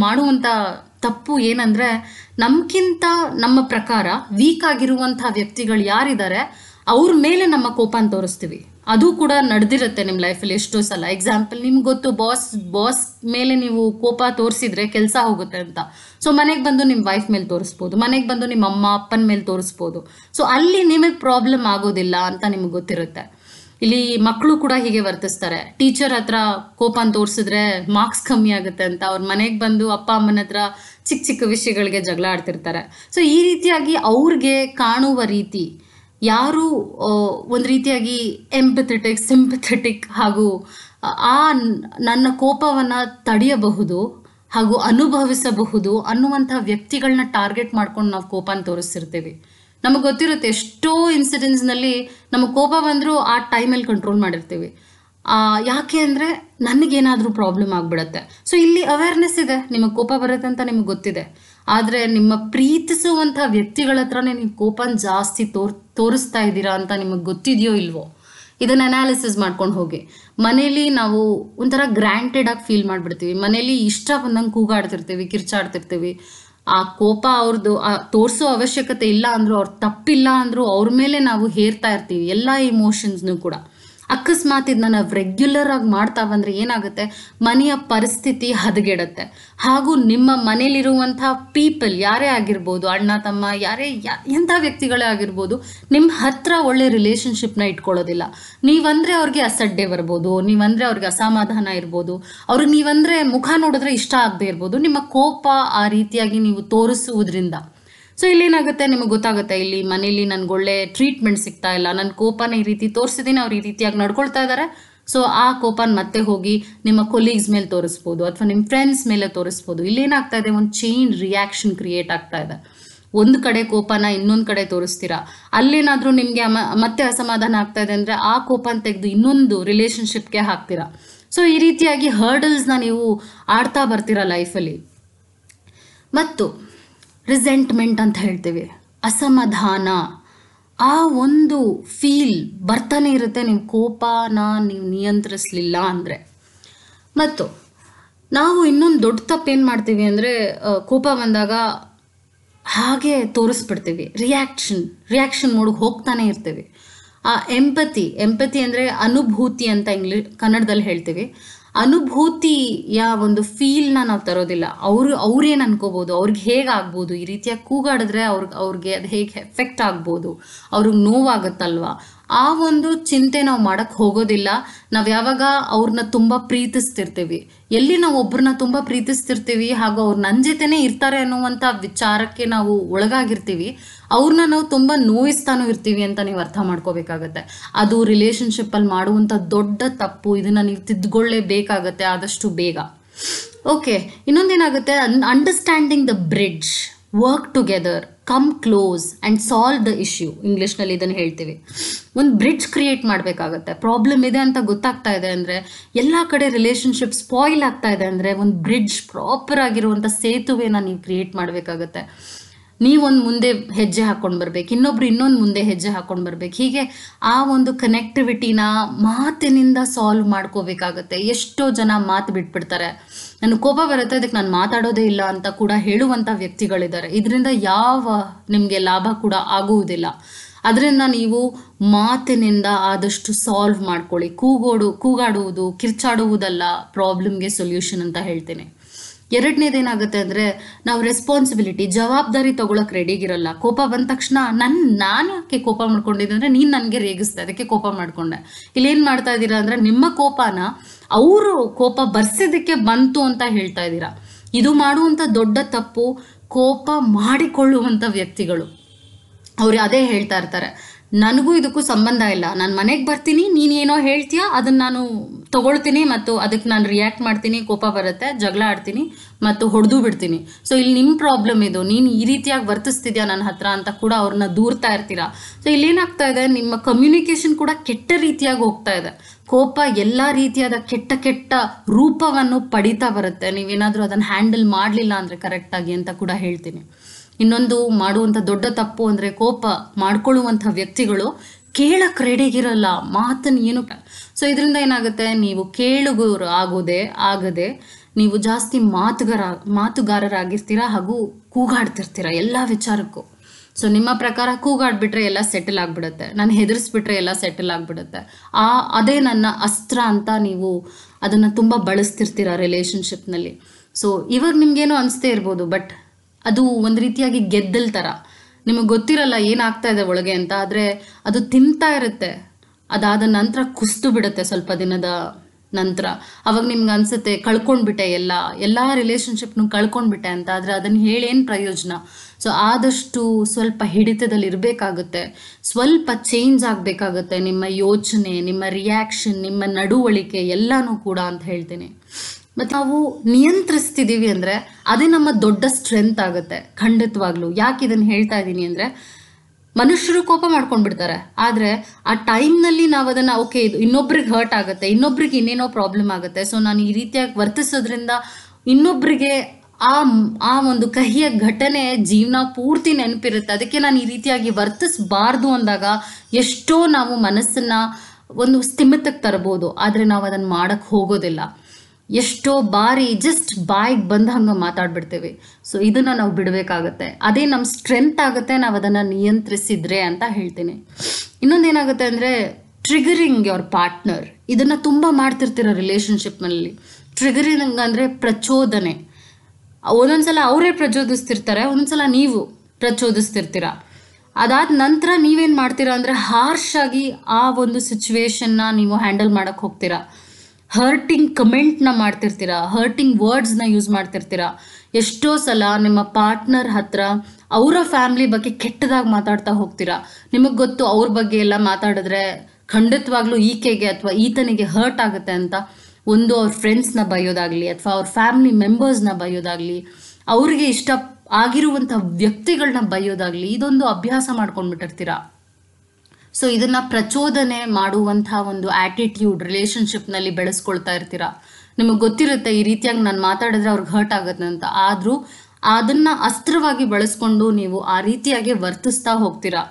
ಮಾಡುವಂಥ ತಪ್ಪು ಏನಂದರೆ ನಮ್ಕಿಂತ ನಮ್ಮ ಪ್ರಕಾರ ವೀಕ್ ಆಗಿರುವಂಥ ವ್ಯಕ್ತಿಗಳು ಯಾರಿದ್ದಾರೆ ಅವ್ರ ಮೇಲೆ ನಮ್ಮ ಕೋಪನ ತೋರಿಸ್ತೀವಿ ಅದು ಕೂಡ ನಡೆದಿರುತ್ತೆ ನಿಮ್ಮ ಲೈಫಲ್ಲಿ ಎಷ್ಟೋ ಸಲ ಎಕ್ಸಾಂಪಲ್ ನಿಮ್ಗೆ ಗೊತ್ತು ಬಾಸ್ ಬಾಸ್ ಮೇಲೆ ನೀವು ಕೋಪ ತೋರಿಸಿದ್ರೆ ಕೆಲಸ ಹೋಗುತ್ತೆ ಅಂತ ಸೊ ಮನೆಗೆ ಬಂದು ನಿಮ್ಮ ವೈಫ್ ಮೇಲೆ ತೋರಿಸ್ಬೋದು ಮನೆಗೆ ಬಂದು ನಿಮ್ಮ ಅಮ್ಮ ಅಪ್ಪನ ಮೇಲೆ ತೋರಿಸ್ಬೋದು ಸೊ ಅಲ್ಲಿ ನಿಮಗೆ ಪ್ರಾಬ್ಲಮ್ ಆಗೋದಿಲ್ಲ ಅಂತ ನಿಮ್ಗೆ ಗೊತ್ತಿರುತ್ತೆ ಇಲ್ಲಿ ಮಕ್ಕಳು ಕೂಡ ಹೀಗೆ ವರ್ತಿಸ್ತಾರೆ ಟೀಚರ್ ಹತ್ರ ಕೋಪನ ತೋರಿಸಿದ್ರೆ ಮಾರ್ಕ್ಸ್ ಕಮ್ಮಿ ಆಗುತ್ತೆ ಅಂತ ಅವ್ರ ಮನೆಗೆ ಬಂದು ಅಪ್ಪ ಅಮ್ಮನ ಹತ್ರ ಚಿಕ್ಕ ಚಿಕ್ಕ ವಿಷಯಗಳಿಗೆ ಜಗಳ ಆಡ್ತಿರ್ತಾರೆ ಸೊ ಈ ರೀತಿಯಾಗಿ ಅವ್ರಿಗೆ ಕಾಣುವ ರೀತಿ ಯಾರು ಒಂದು ರೀತಿಯಾಗಿ ಎಂಪಥೆಟಿಕ್ ಸಿಂಪಥೆಟಿಕ್ ಹಾಗೂ ಆ ನನ್ನ ಕೋಪವನ್ನು ತಡೆಯಬಹುದು ಹಾಗೂ ಅನುಭವಿಸಬಹುದು ಅನ್ನುವಂಥ ವ್ಯಕ್ತಿಗಳನ್ನ ಟಾರ್ಗೆಟ್ ಮಾಡ್ಕೊಂಡು ನಾವು ಕೋಪನ ತೋರಿಸ್ತಿರ್ತೀವಿ ನಮಗೆ ಗೊತ್ತಿರುತ್ತೆ ಎಷ್ಟೋ ನಲ್ಲಿ ನಮಗೆ ಕೋಪ ಬಂದರೂ ಆ ಟೈಮಲ್ಲಿ ಕಂಟ್ರೋಲ್ ಮಾಡಿರ್ತೀವಿ ಯಾಕೆ ಅಂದರೆ ನನಗೇನಾದರೂ ಪ್ರಾಬ್ಲಮ್ ಆಗಿಬಿಡತ್ತೆ ಸೊ ಇಲ್ಲಿ ಅವೇರ್ನೆಸ್ ಇದೆ ನಿಮಗೆ ಕೋಪ ಬರುತ್ತೆ ಅಂತ ನಿಮಗೆ ಗೊತ್ತಿದೆ ಆದರೆ ನಿಮ್ಮ ಪ್ರೀತಿಸುವಂಥ ವ್ಯಕ್ತಿಗಳ ಹತ್ರನೇ ನೀವು ಕೋಪನ ಜಾಸ್ತಿ ತೋರ್ ತೋರಿಸ್ತಾ ಇದ್ದೀರಾ ಅಂತ ನಿಮಗೆ ಗೊತ್ತಿದೆಯೋ ಇಲ್ವೋ ಇದನ್ನು ಅನಾಲಿಸಿಸ್ ಮಾಡ್ಕೊಂಡು ಹೋಗಿ ಮನೇಲಿ ನಾವು ಒಂಥರ ಗ್ರ್ಯಾಂಟೆಡ್ ಆಗಿ ಫೀಲ್ ಮಾಡಿಬಿಡ್ತೀವಿ ಮನೇಲಿ ಇಷ್ಟ ಬಂದಂಗೆ ಕೂಗಾಡ್ತಿರ್ತೀವಿ ಕಿರ್ಚಾಡ್ತಿರ್ತೀವಿ ಆ ಕೋಪ ಅವ್ರದ್ದು ತೋರಿಸೋ ಅವಶ್ಯಕತೆ ಇಲ್ಲ ಅಂದರೂ ಅವ್ರ ತಪ್ಪಿಲ್ಲ ಅಂದರೂ ಅವ್ರ ಮೇಲೆ ನಾವು ಹೇರ್ತಾ ಇರ್ತೀವಿ ಎಲ್ಲ ಇಮೋಷನ್ಸ್ನು ಕೂಡ ಅಕಸ್ಮಾತ್ ಇದನ್ನ ನಾವು ರೆಗ್ಯುಲರ್ ಆಗಿ ಮಾಡ್ತಾ ಬಂದರೆ ಏನಾಗುತ್ತೆ ಮನೆಯ ಪರಿಸ್ಥಿತಿ ಹದಗೆಡುತ್ತೆ ಹಾಗೂ ನಿಮ್ಮ ಮನೇಲಿರುವಂಥ ಪೀಪಲ್ ಯಾರೇ ಆಗಿರ್ಬೋದು ಅಣ್ಣ ತಮ್ಮ ಯಾರೇ ಯಾ ಎಂಥ ವ್ಯಕ್ತಿಗಳೇ ಆಗಿರ್ಬೋದು ನಿಮ್ಮ ಹತ್ರ ಒಳ್ಳೆ ರಿಲೇಶನ್ಶಿಪ್ನ ಇಟ್ಕೊಳ್ಳೋದಿಲ್ಲ ನೀವಂದರೆ ಅವ್ರಿಗೆ ಅಸಡ್ಡೆ ಬರ್ಬೋದು ನೀವಂದರೆ ಅವ್ರಿಗೆ ಅಸಮಾಧಾನ ಇರ್ಬೋದು ಅವ್ರಿಗೆ ನೀವಂದರೆ ಮುಖ ನೋಡಿದ್ರೆ ಇಷ್ಟ ಆಗದೆ ಇರ್ಬೋದು ನಿಮ್ಮ ಕೋಪ ಆ ರೀತಿಯಾಗಿ ನೀವು ತೋರಿಸುವುದರಿಂದ ಸೊ ಇಲ್ಲೇನಾಗುತ್ತೆ ನಿಮಗೆ ಗೊತ್ತಾಗುತ್ತೆ ಇಲ್ಲಿ ಮನೇಲಿ ಒಳ್ಳೆ ಟ್ರೀಟ್ಮೆಂಟ್ ಸಿಗ್ತಾ ಇಲ್ಲ ನನ್ನ ಕೋಪನ ಈ ರೀತಿ ತೋರಿಸಿದ್ದೀನಿ ಅವ್ರು ಈ ರೀತಿಯಾಗಿ ನಡ್ಕೊಳ್ತಾ ಇದ್ದಾರೆ ಸೊ ಆ ಕೋಪನ ಮತ್ತೆ ಹೋಗಿ ನಿಮ್ಮ ಕೊಲೀಗ್ಸ್ ಮೇಲೆ ತೋರಿಸ್ಬೋದು ಅಥವಾ ನಿಮ್ಮ ಫ್ರೆಂಡ್ಸ್ ಮೇಲೆ ತೋರಿಸ್ಬೋದು ಇಲ್ಲೇನಾಗ್ತಾ ಇದೆ ಒಂದು ಚೈನ್ ರಿಯಾಕ್ಷನ್ ಕ್ರಿಯೇಟ್ ಆಗ್ತಾ ಇದೆ ಒಂದು ಕಡೆ ಕೋಪನ ಇನ್ನೊಂದು ಕಡೆ ತೋರಿಸ್ತೀರಾ ಅಲ್ಲೇನಾದರೂ ನಿಮಗೆ ಮತ್ತೆ ಅಸಮಾಧಾನ ಆಗ್ತಾ ಇದೆ ಅಂದರೆ ಆ ಕೋಪನ ತೆಗೆದು ಇನ್ನೊಂದು ರಿಲೇಷನ್ಶಿಪ್ಗೆ ಹಾಕ್ತೀರಾ ಸೊ ಈ ರೀತಿಯಾಗಿ ಹರ್ಡಲ್ಸ್ನ ನೀವು ಆಡ್ತಾ ಬರ್ತೀರಾ ಲೈಫಲ್ಲಿ ಮತ್ತು ರಿಸೆಂಟ್ಮೆಂಟ್ ಅಂತ ಹೇಳ್ತೀವಿ ಅಸಮಾಧಾನ ಆ ಒಂದು ಫೀಲ್ ಬರ್ತಾನೆ ಇರುತ್ತೆ ನೀವು ಕೋಪನ ನೀವು ನಿಯಂತ್ರಿಸಲಿಲ್ಲ ಅಂದರೆ ಮತ್ತು ನಾವು ಇನ್ನೊಂದು ದೊಡ್ಡ ತಪ್ಪೇನು ಮಾಡ್ತೀವಿ ಅಂದರೆ ಕೋಪ ಬಂದಾಗ ಹಾಗೆ ತೋರಿಸ್ಬಿಡ್ತೀವಿ ರಿಯಾಕ್ಷನ್ ರಿಯಾಕ್ಷನ್ ಮೂಡಿಗೆ ಹೋಗ್ತಾನೆ ಇರ್ತೀವಿ ಆ ಎಂಪತಿ ಎಂಪತಿ ಅಂದರೆ ಅನುಭೂತಿ ಅಂತ ಇಂಗ್ಲಿ ಕನ್ನಡದಲ್ಲಿ ಹೇಳ್ತೀವಿ ಅನುಭೂತಿಯ ಒಂದು ಫೀಲ್ನ ನಾವು ತರೋದಿಲ್ಲ ಅವರು ಅವ್ರೇನ್ ಅನ್ಕೋಬಹುದು ಅವ್ರಿಗೆ ಹೇಗಾಗ್ಬೋದು ಈ ರೀತಿಯಾಗಿ ಕೂಗಾಡಿದ್ರೆ ಅವ್ರಿಗೆ ಅವ್ರಿಗೆ ಅದು ಹೇಗೆ ಎಫೆಕ್ಟ್ ಆಗ್ಬೋದು ಅವ್ರಿಗೆ ನೋವಾಗತ್ತಲ್ವಾ ಆ ಒಂದು ಚಿಂತೆ ನಾವು ಮಾಡಕ್ ಹೋಗೋದಿಲ್ಲ ನಾವು ಯಾವಾಗ ಅವ್ರನ್ನ ತುಂಬಾ ಪ್ರೀತಿಸ್ತಿರ್ತೀವಿ ಎಲ್ಲಿ ನಾವು ಒಬ್ಬರನ್ನ ತುಂಬಾ ಪ್ರೀತಿಸ್ತಿರ್ತೀವಿ ಹಾಗೂ ಅವ್ರು ನನ್ನ ಜೊತೆನೇ ಇರ್ತಾರೆ ಅನ್ನುವಂಥ ವಿಚಾರಕ್ಕೆ ನಾವು ಒಳಗಾಗಿರ್ತೀವಿ ಅವ್ರನ್ನ ನಾವು ತುಂಬಾ ನೋಯಿಸ್ತಾನೂ ಇರ್ತೀವಿ ಅಂತ ನೀವು ಅರ್ಥ ಮಾಡ್ಕೋಬೇಕಾಗತ್ತೆ ಅದು ರಿಲೇಶನ್ಶಿಪ್ಪಲ್ಲಿ ಅಲ್ಲಿ ಮಾಡುವಂಥ ದೊಡ್ಡ ತಪ್ಪು ಇದನ್ನ ನೀವು ತಿದ್ದುಕೊಳ್ಳೇಬೇಕಾಗತ್ತೆ ಆದಷ್ಟು ಬೇಗ ಓಕೆ ಇನ್ನೊಂದೇನಾಗುತ್ತೆ understanding the bridge work together come close and solve the issue ಇಂಗ್ಲೀಷ್ನಲ್ಲಿ ಇದನ್ನು ಹೇಳ್ತೀವಿ ಒಂದು ಬ್ರಿಡ್ಜ್ ಕ್ರಿಯೇಟ್ ಮಾಡಬೇಕಾಗತ್ತೆ ಪ್ರಾಬ್ಲಮ್ ಇದೆ ಅಂತ ಗೊತ್ತಾಗ್ತಾ ಇದೆ ಅಂದರೆ ಎಲ್ಲ ಕಡೆ ರಿಲೇಷನ್ಶಿಪ್ ಸ್ಪಾಯಿಲ್ ಆಗ್ತಾ ಇದೆ ಅಂದರೆ ಒಂದು ಬ್ರಿಡ್ಜ್ ಪ್ರಾಪರ್ ಆಗಿರುವಂಥ ಸೇತುವೆನ ನೀವು ಕ್ರಿಯೇಟ್ ಮಾಡಬೇಕಾಗತ್ತೆ ನೀವೊಂದು ಮುಂದೆ ಹೆಜ್ಜೆ ಹಾಕ್ಕೊಂಡು ಬರ್ಬೇಕು ಇನ್ನೊಬ್ರು ಇನ್ನೊಂದು ಮುಂದೆ ಹೆಜ್ಜೆ ಹಾಕ್ಕೊಂಡು ಬರ್ಬೇಕು ಹೀಗೆ ಆ ಒಂದು ಕನೆಕ್ಟಿವಿಟಿನ ಮಾತಿನಿಂದ ಸಾಲ್ವ್ ಮಾಡ್ಕೋಬೇಕಾಗತ್ತೆ ಎಷ್ಟೋ ಜನ ಮಾತು ಬಿಟ್ಬಿಡ್ತಾರೆ ನನಗೆ ಕೋಪ ಬರುತ್ತೆ ಅದಕ್ಕೆ ನಾನು ಮಾತಾಡೋದೇ ಇಲ್ಲ ಅಂತ ಕೂಡ ಹೇಳುವಂಥ ವ್ಯಕ್ತಿಗಳಿದ್ದಾರೆ ಇದರಿಂದ ಯಾವ ನಿಮಗೆ ಲಾಭ ಕೂಡ ಆಗುವುದಿಲ್ಲ ಅದರಿಂದ ನೀವು ಮಾತಿನಿಂದ ಆದಷ್ಟು ಸಾಲ್ವ್ ಮಾಡ್ಕೊಳ್ಳಿ ಕೂಗೋಡು ಕೂಗಾಡುವುದು ಕಿರ್ಚಾಡುವುದಲ್ಲ ಪ್ರಾಬ್ಲಮ್ಗೆ ಸೊಲ್ಯೂಷನ್ ಅಂತ ಹೇಳ್ತೇನೆ ಎರಡನೇದೇನಾಗುತ್ತೆ ಅಂದ್ರೆ ನಾವು ರೆಸ್ಪಾನ್ಸಿಬಿಲಿಟಿ ಜವಾಬ್ದಾರಿ ತಗೊಳಕ್ ರೆಡಿಗಿರಲ್ಲ ಕೋಪ ಬಂದ ತಕ್ಷಣ ನನ್ನ ನಾನು ಯಾಕೆ ಕೋಪ ಮಾಡ್ಕೊಂಡಿದ್ದೆ ಅಂದ್ರೆ ನೀನು ನನಗೆ ರೇಗಿಸ್ತ ಅದಕ್ಕೆ ಕೋಪ ಇಲ್ಲಿ ಇಲ್ಲೇನು ಮಾಡ್ತಾ ಇದ್ದೀರಾ ಅಂದ್ರೆ ನಿಮ್ಮ ಕೋಪನ ಅವರು ಕೋಪ ಬರ್ಸಿದ್ದಕ್ಕೆ ಬಂತು ಅಂತ ಹೇಳ್ತಾ ಇದ್ದೀರಾ ಇದು ಮಾಡುವಂತ ದೊಡ್ಡ ತಪ್ಪು ಕೋಪ ಮಾಡಿಕೊಳ್ಳುವಂಥ ವ್ಯಕ್ತಿಗಳು ಅವರು ಅದೇ ಹೇಳ್ತಾ ಇರ್ತಾರೆ ನನಗೂ ಇದಕ್ಕೂ ಸಂಬಂಧ ಇಲ್ಲ ನಾನು ಮನೆಗೆ ಬರ್ತೀನಿ ನೀನೇನೋ ಹೇಳ್ತೀಯಾ ಅದನ್ನು ನಾನು ತಗೊಳ್ತೀನಿ ಮತ್ತು ಅದಕ್ಕೆ ನಾನು ರಿಯಾಕ್ಟ್ ಮಾಡ್ತೀನಿ ಕೋಪ ಬರುತ್ತೆ ಜಗಳ ಆಡ್ತೀನಿ ಮತ್ತು ಹೊಡೆದು ಬಿಡ್ತೀನಿ ಸೊ ಇಲ್ಲಿ ನಿಮ್ಮ ಪ್ರಾಬ್ಲಮ್ ಇದು ನೀನು ಈ ರೀತಿಯಾಗಿ ವರ್ತಿಸ್ತಿದ್ಯಾ ನನ್ನ ಹತ್ರ ಅಂತ ಕೂಡ ಅವ್ರನ್ನ ದೂರ್ತಾ ಇರ್ತೀರಾ ಸೊ ಇಲ್ಲೇನಾಗ್ತಾ ಇದೆ ನಿಮ್ಮ ಕಮ್ಯುನಿಕೇಷನ್ ಕೂಡ ಕೆಟ್ಟ ರೀತಿಯಾಗಿ ಹೋಗ್ತಾ ಇದೆ ಕೋಪ ಎಲ್ಲ ರೀತಿಯಾದ ಕೆಟ್ಟ ಕೆಟ್ಟ ರೂಪವನ್ನು ಪಡಿತಾ ಬರುತ್ತೆ ನೀವೇನಾದರೂ ಅದನ್ನು ಹ್ಯಾಂಡಲ್ ಮಾಡಲಿಲ್ಲ ಅಂದರೆ ಕರೆಕ್ಟಾಗಿ ಅಂತ ಕೂಡ ಹೇಳ್ತೀನಿ ಇನ್ನೊಂದು ಮಾಡುವಂಥ ದೊಡ್ಡ ತಪ್ಪು ಅಂದರೆ ಕೋಪ ಮಾಡ್ಕೊಳ್ಳುವಂಥ ವ್ಯಕ್ತಿಗಳು ಕೇಳಕ್ಕೆ ರೆಡಿಗಿರಲ್ಲ ಮಾತನ್ನು ಏನು ಸೊ ಇದರಿಂದ ಏನಾಗುತ್ತೆ ನೀವು ಕೇಳುಗರು ಆಗೋದೆ ಆಗದೆ ನೀವು ಜಾಸ್ತಿ ಮಾತುಗಾರ ಮಾತುಗಾರರಾಗಿರ್ತೀರ ಹಾಗೂ ಕೂಗಾಡ್ತಿರ್ತೀರ ಎಲ್ಲ ವಿಚಾರಕ್ಕೂ ಸೊ ನಿಮ್ಮ ಪ್ರಕಾರ ಕೂಗಾಡ್ಬಿಟ್ರೆ ಎಲ್ಲ ಸೆಟಲ್ ಆಗಿಬಿಡುತ್ತೆ ನಾನು ಹೆದರ್ಸ್ಬಿಟ್ರೆ ಎಲ್ಲ ಸೆಟಲ್ ಆಗಿಬಿಡುತ್ತೆ ಆ ಅದೇ ನನ್ನ ಅಸ್ತ್ರ ಅಂತ ನೀವು ಅದನ್ನು ತುಂಬ ಬಳಸ್ತಿರ್ತೀರ ರಿಲೇಷನ್ಶಿಪ್ನಲ್ಲಿ ಸೊ ಇವಾಗ ನಿಮ್ಗೇನು ಅನಿಸ್ತೇ ಇರ್ಬೋದು ಬಟ್ ಅದು ಒಂದು ರೀತಿಯಾಗಿ ಗೆದ್ದಲ್ ಥರ ನಿಮಗೆ ಗೊತ್ತಿರಲ್ಲ ಏನಾಗ್ತಾ ಇದೆ ಒಳಗೆ ಅಂತ ಆದರೆ ಅದು ತಿಂತಾ ಇರುತ್ತೆ ಅದಾದ ನಂತರ ಕುಸ್ತು ಬಿಡುತ್ತೆ ಸ್ವಲ್ಪ ದಿನದ ನಂತರ ಅವಾಗ ನಿಮ್ಗೆ ಅನ್ಸುತ್ತೆ ಕಳ್ಕೊಂಡ್ಬಿಟ್ಟೆ ಎಲ್ಲ ಎಲ್ಲ ರಿಲೇಷನ್ಶಿಪ್ನು ಕಳ್ಕೊಂಡ್ಬಿಟ್ಟೆ ಅಂತ ಆದರೆ ಅದನ್ನು ಹೇಳೇನು ಪ್ರಯೋಜನ ಸೊ ಆದಷ್ಟು ಸ್ವಲ್ಪ ಹಿಡಿತದಲ್ಲಿ ಇರಬೇಕಾಗುತ್ತೆ ಸ್ವಲ್ಪ ಚೇಂಜ್ ಆಗಬೇಕಾಗುತ್ತೆ ನಿಮ್ಮ ಯೋಚನೆ ನಿಮ್ಮ ರಿಯಾಕ್ಷನ್ ನಿಮ್ಮ ನಡುವಳಿಕೆ ಎಲ್ಲನೂ ಕೂಡ ಅಂತ ಹೇಳ್ತೀನಿ ಮತ್ತು ನಾವು ನಿಯಂತ್ರಿಸ್ತಿದ್ದೀವಿ ಅಂದರೆ ಅದೇ ನಮ್ಮ ದೊಡ್ಡ ಸ್ಟ್ರೆಂತ್ ಆಗುತ್ತೆ ಖಂಡಿತವಾಗ್ಲು ಯಾಕೆ ಇದನ್ನು ಹೇಳ್ತಾ ಇದ್ದೀನಿ ಅಂದರೆ ಮನುಷ್ಯರು ಕೋಪ ಮಾಡ್ಕೊಂಡ್ಬಿಡ್ತಾರೆ ಬಿಡ್ತಾರೆ ಆದರೆ ಆ ಟೈಮ್ನಲ್ಲಿ ನಾವು ಅದನ್ನ ಓಕೆ ಇದು ಇನ್ನೊಬ್ರಿಗೆ ಹರ್ಟ್ ಆಗುತ್ತೆ ಇನ್ನೊಬ್ರಿಗೆ ಇನ್ನೇನೋ ಪ್ರಾಬ್ಲಮ್ ಆಗುತ್ತೆ ಸೊ ನಾನು ಈ ರೀತಿಯಾಗಿ ವರ್ತಿಸೋದ್ರಿಂದ ಇನ್ನೊಬ್ರಿಗೆ ಆ ಆ ಒಂದು ಕಹಿಯ ಘಟನೆ ಜೀವನ ಪೂರ್ತಿ ನೆನಪಿರುತ್ತೆ ಅದಕ್ಕೆ ನಾನು ಈ ರೀತಿಯಾಗಿ ವರ್ತಿಸಬಾರ್ದು ಅಂದಾಗ ಎಷ್ಟೋ ನಾವು ಮನಸ್ಸನ್ನ ಒಂದು ಸ್ಥಿಮಿತಕ್ಕೆ ತರಬಹುದು ಆದರೆ ನಾವು ಅದನ್ನು ಮಾಡೋಕ್ಕೆ ಹೋಗೋದಿಲ್ಲ ಎಷ್ಟೋ ಬಾರಿ ಜಸ್ಟ್ ಬಾಯಿಗೆ ಬಂದ ಹಂಗೆ ಮಾತಾಡ್ಬಿಡ್ತೀವಿ ಸೊ ಇದನ್ನು ನಾವು ಬಿಡಬೇಕಾಗತ್ತೆ ಅದೇ ನಮ್ಮ ಸ್ಟ್ರೆಂತ್ ಆಗುತ್ತೆ ನಾವು ಅದನ್ನು ನಿಯಂತ್ರಿಸಿದ್ರೆ ಅಂತ ಹೇಳ್ತೀನಿ ಇನ್ನೊಂದೇನಾಗುತ್ತೆ ಅಂದರೆ ಟ್ರಿಗರಿಂಗ್ ಅವ್ರ ಪಾರ್ಟ್ನರ್ ಇದನ್ನು ತುಂಬ ಮಾಡ್ತಿರ್ತೀರ ರಿಲೇಷನ್ಶಿಪ್ನಲ್ಲಿ ಟ್ರಿಗರಿಂಗ್ ಅಂದರೆ ಪ್ರಚೋದನೆ ಒಂದೊಂದ್ಸಲ ಅವರೇ ಪ್ರಚೋದಿಸ್ತಿರ್ತಾರೆ ಒಂದೊಂದ್ಸಲ ನೀವು ಪ್ರಚೋದಿಸ್ತಿರ್ತೀರ ಅದಾದ ನಂತರ ನೀವೇನು ಮಾಡ್ತೀರಾ ಅಂದರೆ ಹಾರ್ಶ್ ಆಗಿ ಆ ಒಂದು ಸಿಚುವೇಶನ್ನ ನೀವು ಹ್ಯಾಂಡಲ್ ಮಾಡೋಕ್ಕೆ ಹೋಗ್ತೀರಾ ಹರ್ಟಿಂಗ್ ಕಮೆಂಟ್ನ ಮಾಡ್ತಿರ್ತೀರಾ ಹರ್ಟಿಂಗ್ ವರ್ಡ್ಸ್ನ ಯೂಸ್ ಮಾಡ್ತಿರ್ತೀರಾ ಎಷ್ಟೋ ಸಲ ನಿಮ್ಮ ಪಾರ್ಟ್ನರ್ ಹತ್ರ ಅವರ ಫ್ಯಾಮ್ಲಿ ಬಗ್ಗೆ ಕೆಟ್ಟದಾಗಿ ಮಾತಾಡ್ತಾ ಹೋಗ್ತೀರಾ ನಿಮಗೆ ಗೊತ್ತು ಅವ್ರ ಬಗ್ಗೆ ಎಲ್ಲ ಮಾತಾಡಿದ್ರೆ ಖಂಡಿತವಾಗ್ಲೂ ಈಕೆಗೆ ಅಥವಾ ಈತನಿಗೆ ಹರ್ಟ್ ಆಗುತ್ತೆ ಅಂತ ಒಂದು ಅವ್ರ ಫ್ರೆಂಡ್ಸ್ನ ಬೈಯೋದಾಗಲಿ ಅಥವಾ ಅವ್ರ ಫ್ಯಾಮ್ಲಿ ಮೆಂಬರ್ಸ್ನ ಬೈಯೋದಾಗಲಿ ಅವರಿಗೆ ಇಷ್ಟ ಆಗಿರುವಂಥ ವ್ಯಕ್ತಿಗಳನ್ನ ಬೈಯೋದಾಗಲಿ ಇದೊಂದು ಅಭ್ಯಾಸ ಮಾಡ್ಕೊಂಡ್ಬಿಟ್ಟಿರ್ತೀರಾ ಸೊ ಇದನ್ನ ಪ್ರಚೋದನೆ ಮಾಡುವಂತಹ ಒಂದು ಆಟಿಟ್ಯೂಡ್ ನಲ್ಲಿ ಬೆಳೆಸ್ಕೊಳ್ತಾ ಇರ್ತೀರಾ ನಿಮಗೆ ಗೊತ್ತಿರುತ್ತೆ ಈ ರೀತಿಯಾಗಿ ನಾನು ಮಾತಾಡಿದ್ರೆ ಅವ್ರಿಗೆ ಹರ್ಟ್ ಆಗುತ್ತೆ ಅಂತ ಆದರೂ ಅದನ್ನ ಅಸ್ತ್ರವಾಗಿ ಬಳಸ್ಕೊಂಡು ನೀವು ಆ ರೀತಿಯಾಗಿ ವರ್ತಿಸ್ತಾ ಹೋಗ್ತೀರಾ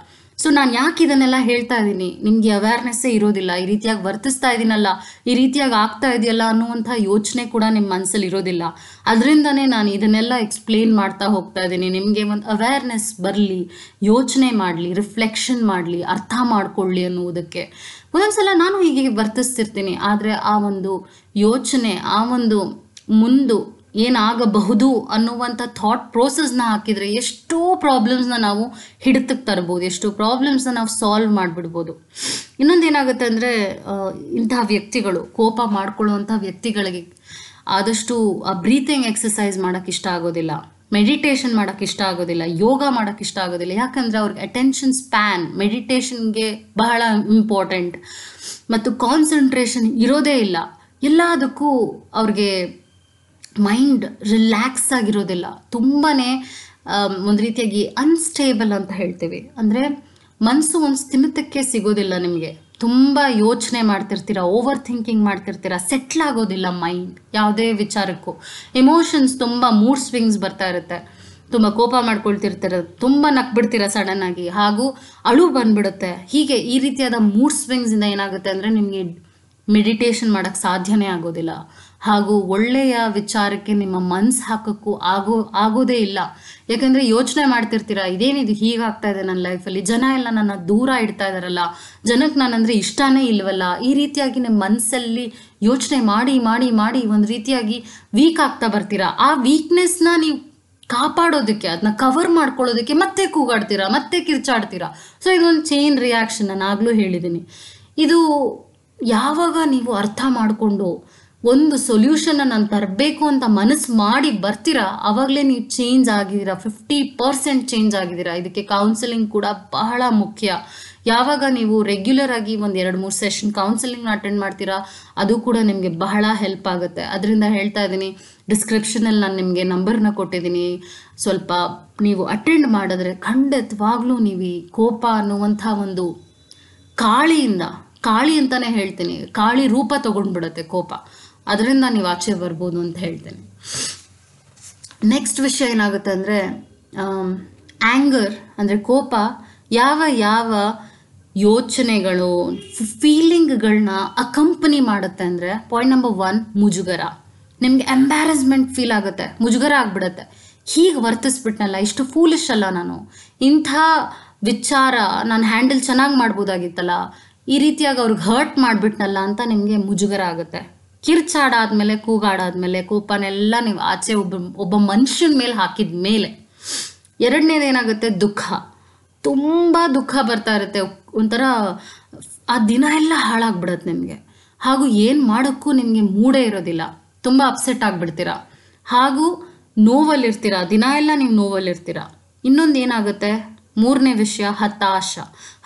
ಸೊ ನಾನು ಯಾಕೆ ಇದನ್ನೆಲ್ಲ ಹೇಳ್ತಾ ಇದ್ದೀನಿ ನಿಮಗೆ ಅವೇರ್ನೆಸ್ಸೇ ಇರೋದಿಲ್ಲ ಈ ರೀತಿಯಾಗಿ ವರ್ತಿಸ್ತಾ ಇದ್ದೀನಲ್ಲ ಈ ರೀತಿಯಾಗಿ ಆಗ್ತಾ ಇದೆಯಲ್ಲ ಅನ್ನುವಂಥ ಯೋಚನೆ ಕೂಡ ನಿಮ್ಮ ಮನಸ್ಸಲ್ಲಿ ಇರೋದಿಲ್ಲ ಅದರಿಂದನೇ ನಾನು ಇದನ್ನೆಲ್ಲ ಎಕ್ಸ್ಪ್ಲೇನ್ ಮಾಡ್ತಾ ಹೋಗ್ತಾ ಇದ್ದೀನಿ ನಿಮಗೆ ಒಂದು ಅವೇರ್ನೆಸ್ ಬರಲಿ ಯೋಚನೆ ಮಾಡಲಿ ರಿಫ್ಲೆಕ್ಷನ್ ಮಾಡಲಿ ಅರ್ಥ ಮಾಡಿಕೊಳ್ಳಿ ಅನ್ನುವುದಕ್ಕೆ ಸಲ ನಾನು ಹೀಗೆ ವರ್ತಿಸ್ತಿರ್ತೀನಿ ಆದರೆ ಆ ಒಂದು ಯೋಚನೆ ಆ ಒಂದು ಮುಂದು ಏನಾಗಬಹುದು ಅನ್ನುವಂಥ ಥಾಟ್ ಪ್ರೋಸೆಸ್ನ ಹಾಕಿದರೆ ಎಷ್ಟೋ ಪ್ರಾಬ್ಲಮ್ಸ್ನ ನಾವು ಹಿಡಿತಕ್ಕೆ ತರ್ಬೋದು ಎಷ್ಟೋ ಪ್ರಾಬ್ಲಮ್ಸ್ನ ನಾವು ಸಾಲ್ವ್ ಮಾಡಿಬಿಡ್ಬೋದು ಇನ್ನೊಂದು ಏನಾಗುತ್ತೆ ಅಂದರೆ ಇಂತಹ ವ್ಯಕ್ತಿಗಳು ಕೋಪ ಮಾಡ್ಕೊಳ್ಳುವಂಥ ವ್ಯಕ್ತಿಗಳಿಗೆ ಆದಷ್ಟು ಆ ಬ್ರೀತಿಂಗ್ ಎಕ್ಸಸೈಸ್ ಮಾಡೋಕ್ಕೆ ಇಷ್ಟ ಆಗೋದಿಲ್ಲ ಮೆಡಿಟೇಷನ್ ಮಾಡೋಕ್ಕೆ ಇಷ್ಟ ಆಗೋದಿಲ್ಲ ಯೋಗ ಮಾಡೋಕ್ಕೆ ಇಷ್ಟ ಆಗೋದಿಲ್ಲ ಯಾಕಂದರೆ ಅವ್ರಿಗೆ ಅಟೆನ್ಷನ್ ಸ್ಪ್ಯಾನ್ ಮೆಡಿಟೇಷನ್ಗೆ ಬಹಳ ಇಂಪಾರ್ಟೆಂಟ್ ಮತ್ತು ಕಾನ್ಸಂಟ್ರೇಷನ್ ಇರೋದೇ ಇಲ್ಲ ಎಲ್ಲದಕ್ಕೂ ಅವ್ರಿಗೆ ಮೈಂಡ್ ರಿಲ್ಯಾಕ್ಸ್ ಆಗಿರೋದಿಲ್ಲ ತುಂಬಾ ಒಂದು ರೀತಿಯಾಗಿ ಅನ್ಸ್ಟೇಬಲ್ ಅಂತ ಹೇಳ್ತೀವಿ ಅಂದರೆ ಮನಸ್ಸು ಒಂದು ಸ್ಥಿಮಿತಕ್ಕೆ ಸಿಗೋದಿಲ್ಲ ನಿಮಗೆ ತುಂಬ ಯೋಚನೆ ಮಾಡ್ತಿರ್ತೀರ ಓವರ್ ಥಿಂಕಿಂಗ್ ಮಾಡ್ತಿರ್ತೀರ ಸೆಟ್ಲ್ ಆಗೋದಿಲ್ಲ ಮೈಂಡ್ ಯಾವುದೇ ವಿಚಾರಕ್ಕೂ ಎಮೋಷನ್ಸ್ ತುಂಬ ಮೂಡ್ ಸ್ವಿಂಗ್ಸ್ ಬರ್ತಾ ಇರುತ್ತೆ ತುಂಬ ಕೋಪ ಮಾಡ್ಕೊಳ್ತಿರ್ತೀರ ತುಂಬ ನಕ್ಬಿಡ್ತೀರ ಸಡನ್ನಾಗಿ ಹಾಗೂ ಅಳು ಬಂದ್ಬಿಡುತ್ತೆ ಹೀಗೆ ಈ ರೀತಿಯಾದ ಮೂಡ್ ಸ್ವಿಂಗ್ಸಿಂದ ಏನಾಗುತ್ತೆ ಅಂದರೆ ನಿಮಗೆ ಮೆಡಿಟೇಷನ್ ಮಾಡೋಕ್ಕೆ ಸಾಧ್ಯನೇ ಆಗೋದಿಲ್ಲ ಹಾಗೂ ಒಳ್ಳೆಯ ವಿಚಾರಕ್ಕೆ ನಿಮ್ಮ ಮನಸ್ಸು ಹಾಕೋಕ್ಕೂ ಆಗೋ ಆಗೋದೇ ಇಲ್ಲ ಯಾಕಂದರೆ ಯೋಚನೆ ಮಾಡ್ತಿರ್ತೀರ ಇದೇನಿದು ಹೀಗಾಗ್ತಾ ಇದೆ ನನ್ನ ಲೈಫಲ್ಲಿ ಜನ ಎಲ್ಲ ನನ್ನ ದೂರ ಇಡ್ತಾ ಇದ್ದಾರಲ್ಲ ಜನಕ್ಕೆ ನಾನಂದರೆ ಇಷ್ಟನೇ ಇಲ್ವಲ್ಲ ಈ ರೀತಿಯಾಗಿ ನಿಮ್ಮ ಮನಸ್ಸಲ್ಲಿ ಯೋಚನೆ ಮಾಡಿ ಮಾಡಿ ಮಾಡಿ ಒಂದು ರೀತಿಯಾಗಿ ವೀಕ್ ಆಗ್ತಾ ಬರ್ತೀರಾ ಆ ವೀಕ್ನೆಸ್ನ ನೀವು ಕಾಪಾಡೋದಕ್ಕೆ ಅದನ್ನ ಕವರ್ ಮಾಡ್ಕೊಳ್ಳೋದಕ್ಕೆ ಮತ್ತೆ ಕೂಗಾಡ್ತೀರಾ ಮತ್ತೆ ಕಿರ್ಚಾಡ್ತೀರಾ ಸೊ ಇದೊಂದು ಚೈನ್ ರಿಯಾಕ್ಷನ್ ನಾನು ಆಗಲೂ ಹೇಳಿದ್ದೀನಿ ಇದು ಯಾವಾಗ ನೀವು ಅರ್ಥ ಮಾಡಿಕೊಂಡು ಒಂದು ಸೊಲ್ಯೂಷನ್ನ ನಾನು ತರಬೇಕು ಅಂತ ಮನಸ್ಸು ಮಾಡಿ ಬರ್ತೀರಾ ಅವಾಗಲೇ ನೀವು ಚೇಂಜ್ ಆಗಿದ್ದೀರಾ ಫಿಫ್ಟಿ ಪರ್ಸೆಂಟ್ ಚೇಂಜ್ ಆಗಿದ್ದೀರಾ ಇದಕ್ಕೆ ಕೌನ್ಸಿಲಿಂಗ್ ಕೂಡ ಬಹಳ ಮುಖ್ಯ ಯಾವಾಗ ನೀವು ರೆಗ್ಯುಲರ್ ಆಗಿ ಒಂದು ಎರಡು ಮೂರು ಸೆಷನ್ ಕೌನ್ಸಿಲಿಂಗ್ನ ಅಟೆಂಡ್ ಮಾಡ್ತೀರಾ ಅದು ಕೂಡ ನಿಮಗೆ ಬಹಳ ಹೆಲ್ಪ್ ಆಗುತ್ತೆ ಅದರಿಂದ ಹೇಳ್ತಾ ಇದ್ದೀನಿ ಡಿಸ್ಕ್ರಿಪ್ಷನಲ್ಲಿ ನಾನು ನಿಮಗೆ ನಂಬರ್ನ ಕೊಟ್ಟಿದ್ದೀನಿ ಸ್ವಲ್ಪ ನೀವು ಅಟೆಂಡ್ ಮಾಡಿದ್ರೆ ಖಂಡಿತವಾಗ್ಲೂ ನೀವು ಈ ಕೋಪ ಅನ್ನುವಂಥ ಒಂದು ಕಾಳಿಯಿಂದ ಕಾಳಿ ಅಂತಲೇ ಹೇಳ್ತೀನಿ ಕಾಳಿ ರೂಪ ತೊಗೊಂಡ್ಬಿಡುತ್ತೆ ಕೋಪ ಅದರಿಂದ ನೀವು ಆಚೆ ಬರ್ಬೋದು ಅಂತ ಹೇಳ್ತೇನೆ ನೆಕ್ಸ್ಟ್ ವಿಷಯ ಏನಾಗುತ್ತೆ ಅಂದರೆ ಆ್ಯಂಗರ್ ಅಂದರೆ ಕೋಪ ಯಾವ ಯಾವ ಯೋಚನೆಗಳು ಫೀಲಿಂಗ್ಗಳನ್ನ ಅಕಂಪನಿ ಮಾಡುತ್ತೆ ಅಂದರೆ ಪಾಯಿಂಟ್ ನಂಬರ್ ಒನ್ ಮುಜುಗರ ನಿಮಗೆ ಎಂಬ್ಯಾರಸ್ಮೆಂಟ್ ಫೀಲ್ ಆಗುತ್ತೆ ಮುಜುಗರ ಆಗ್ಬಿಡುತ್ತೆ ಹೀಗೆ ವರ್ತಿಸ್ಬಿಟ್ನಲ್ಲ ಇಷ್ಟು ಫೂಲಿಶ್ ಅಲ್ಲ ನಾನು ಇಂಥ ವಿಚಾರ ನಾನು ಹ್ಯಾಂಡಲ್ ಚೆನ್ನಾಗಿ ಮಾಡ್ಬೋದಾಗಿತ್ತಲ್ಲ ಈ ರೀತಿಯಾಗಿ ಅವ್ರಿಗೆ ಹರ್ಟ್ ಮಾಡಿಬಿಟ್ನಲ್ಲ ಅಂತ ನಿಮಗೆ ಮುಜುಗರ ಆಗುತ್ತೆ ಕಿರ್ಚಾಡಾದ್ಮೇಲೆ ಕೂಗಾಡಾದ್ಮೇಲೆ ಕೋಪನೆಲ್ಲ ನೀವು ಆಚೆ ಒಬ್ಬ ಒಬ್ಬ ಮನುಷ್ಯನ ಮೇಲೆ ಹಾಕಿದ ಮೇಲೆ ಎರಡನೇದೇನಾಗುತ್ತೆ ದುಃಖ ತುಂಬ ದುಃಖ ಬರ್ತಾ ಇರುತ್ತೆ ಒಂಥರ ಆ ದಿನ ಎಲ್ಲ ಹಾಳಾಗ್ಬಿಡತ್ತೆ ನಿಮಗೆ ಹಾಗೂ ಏನು ಮಾಡೋಕ್ಕೂ ನಿಮಗೆ ಮೂಡೇ ಇರೋದಿಲ್ಲ ತುಂಬ ಅಪ್ಸೆಟ್ ಆಗಿಬಿಡ್ತೀರಾ ಹಾಗೂ ನೋವಲ್ಲಿರ್ತೀರ ದಿನ ಎಲ್ಲ ನೀವು ನೋವಲ್ಲಿರ್ತೀರ ಇನ್ನೊಂದು ಏನಾಗುತ್ತೆ ಮೂರನೇ ವಿಷಯ ಹತಾಶ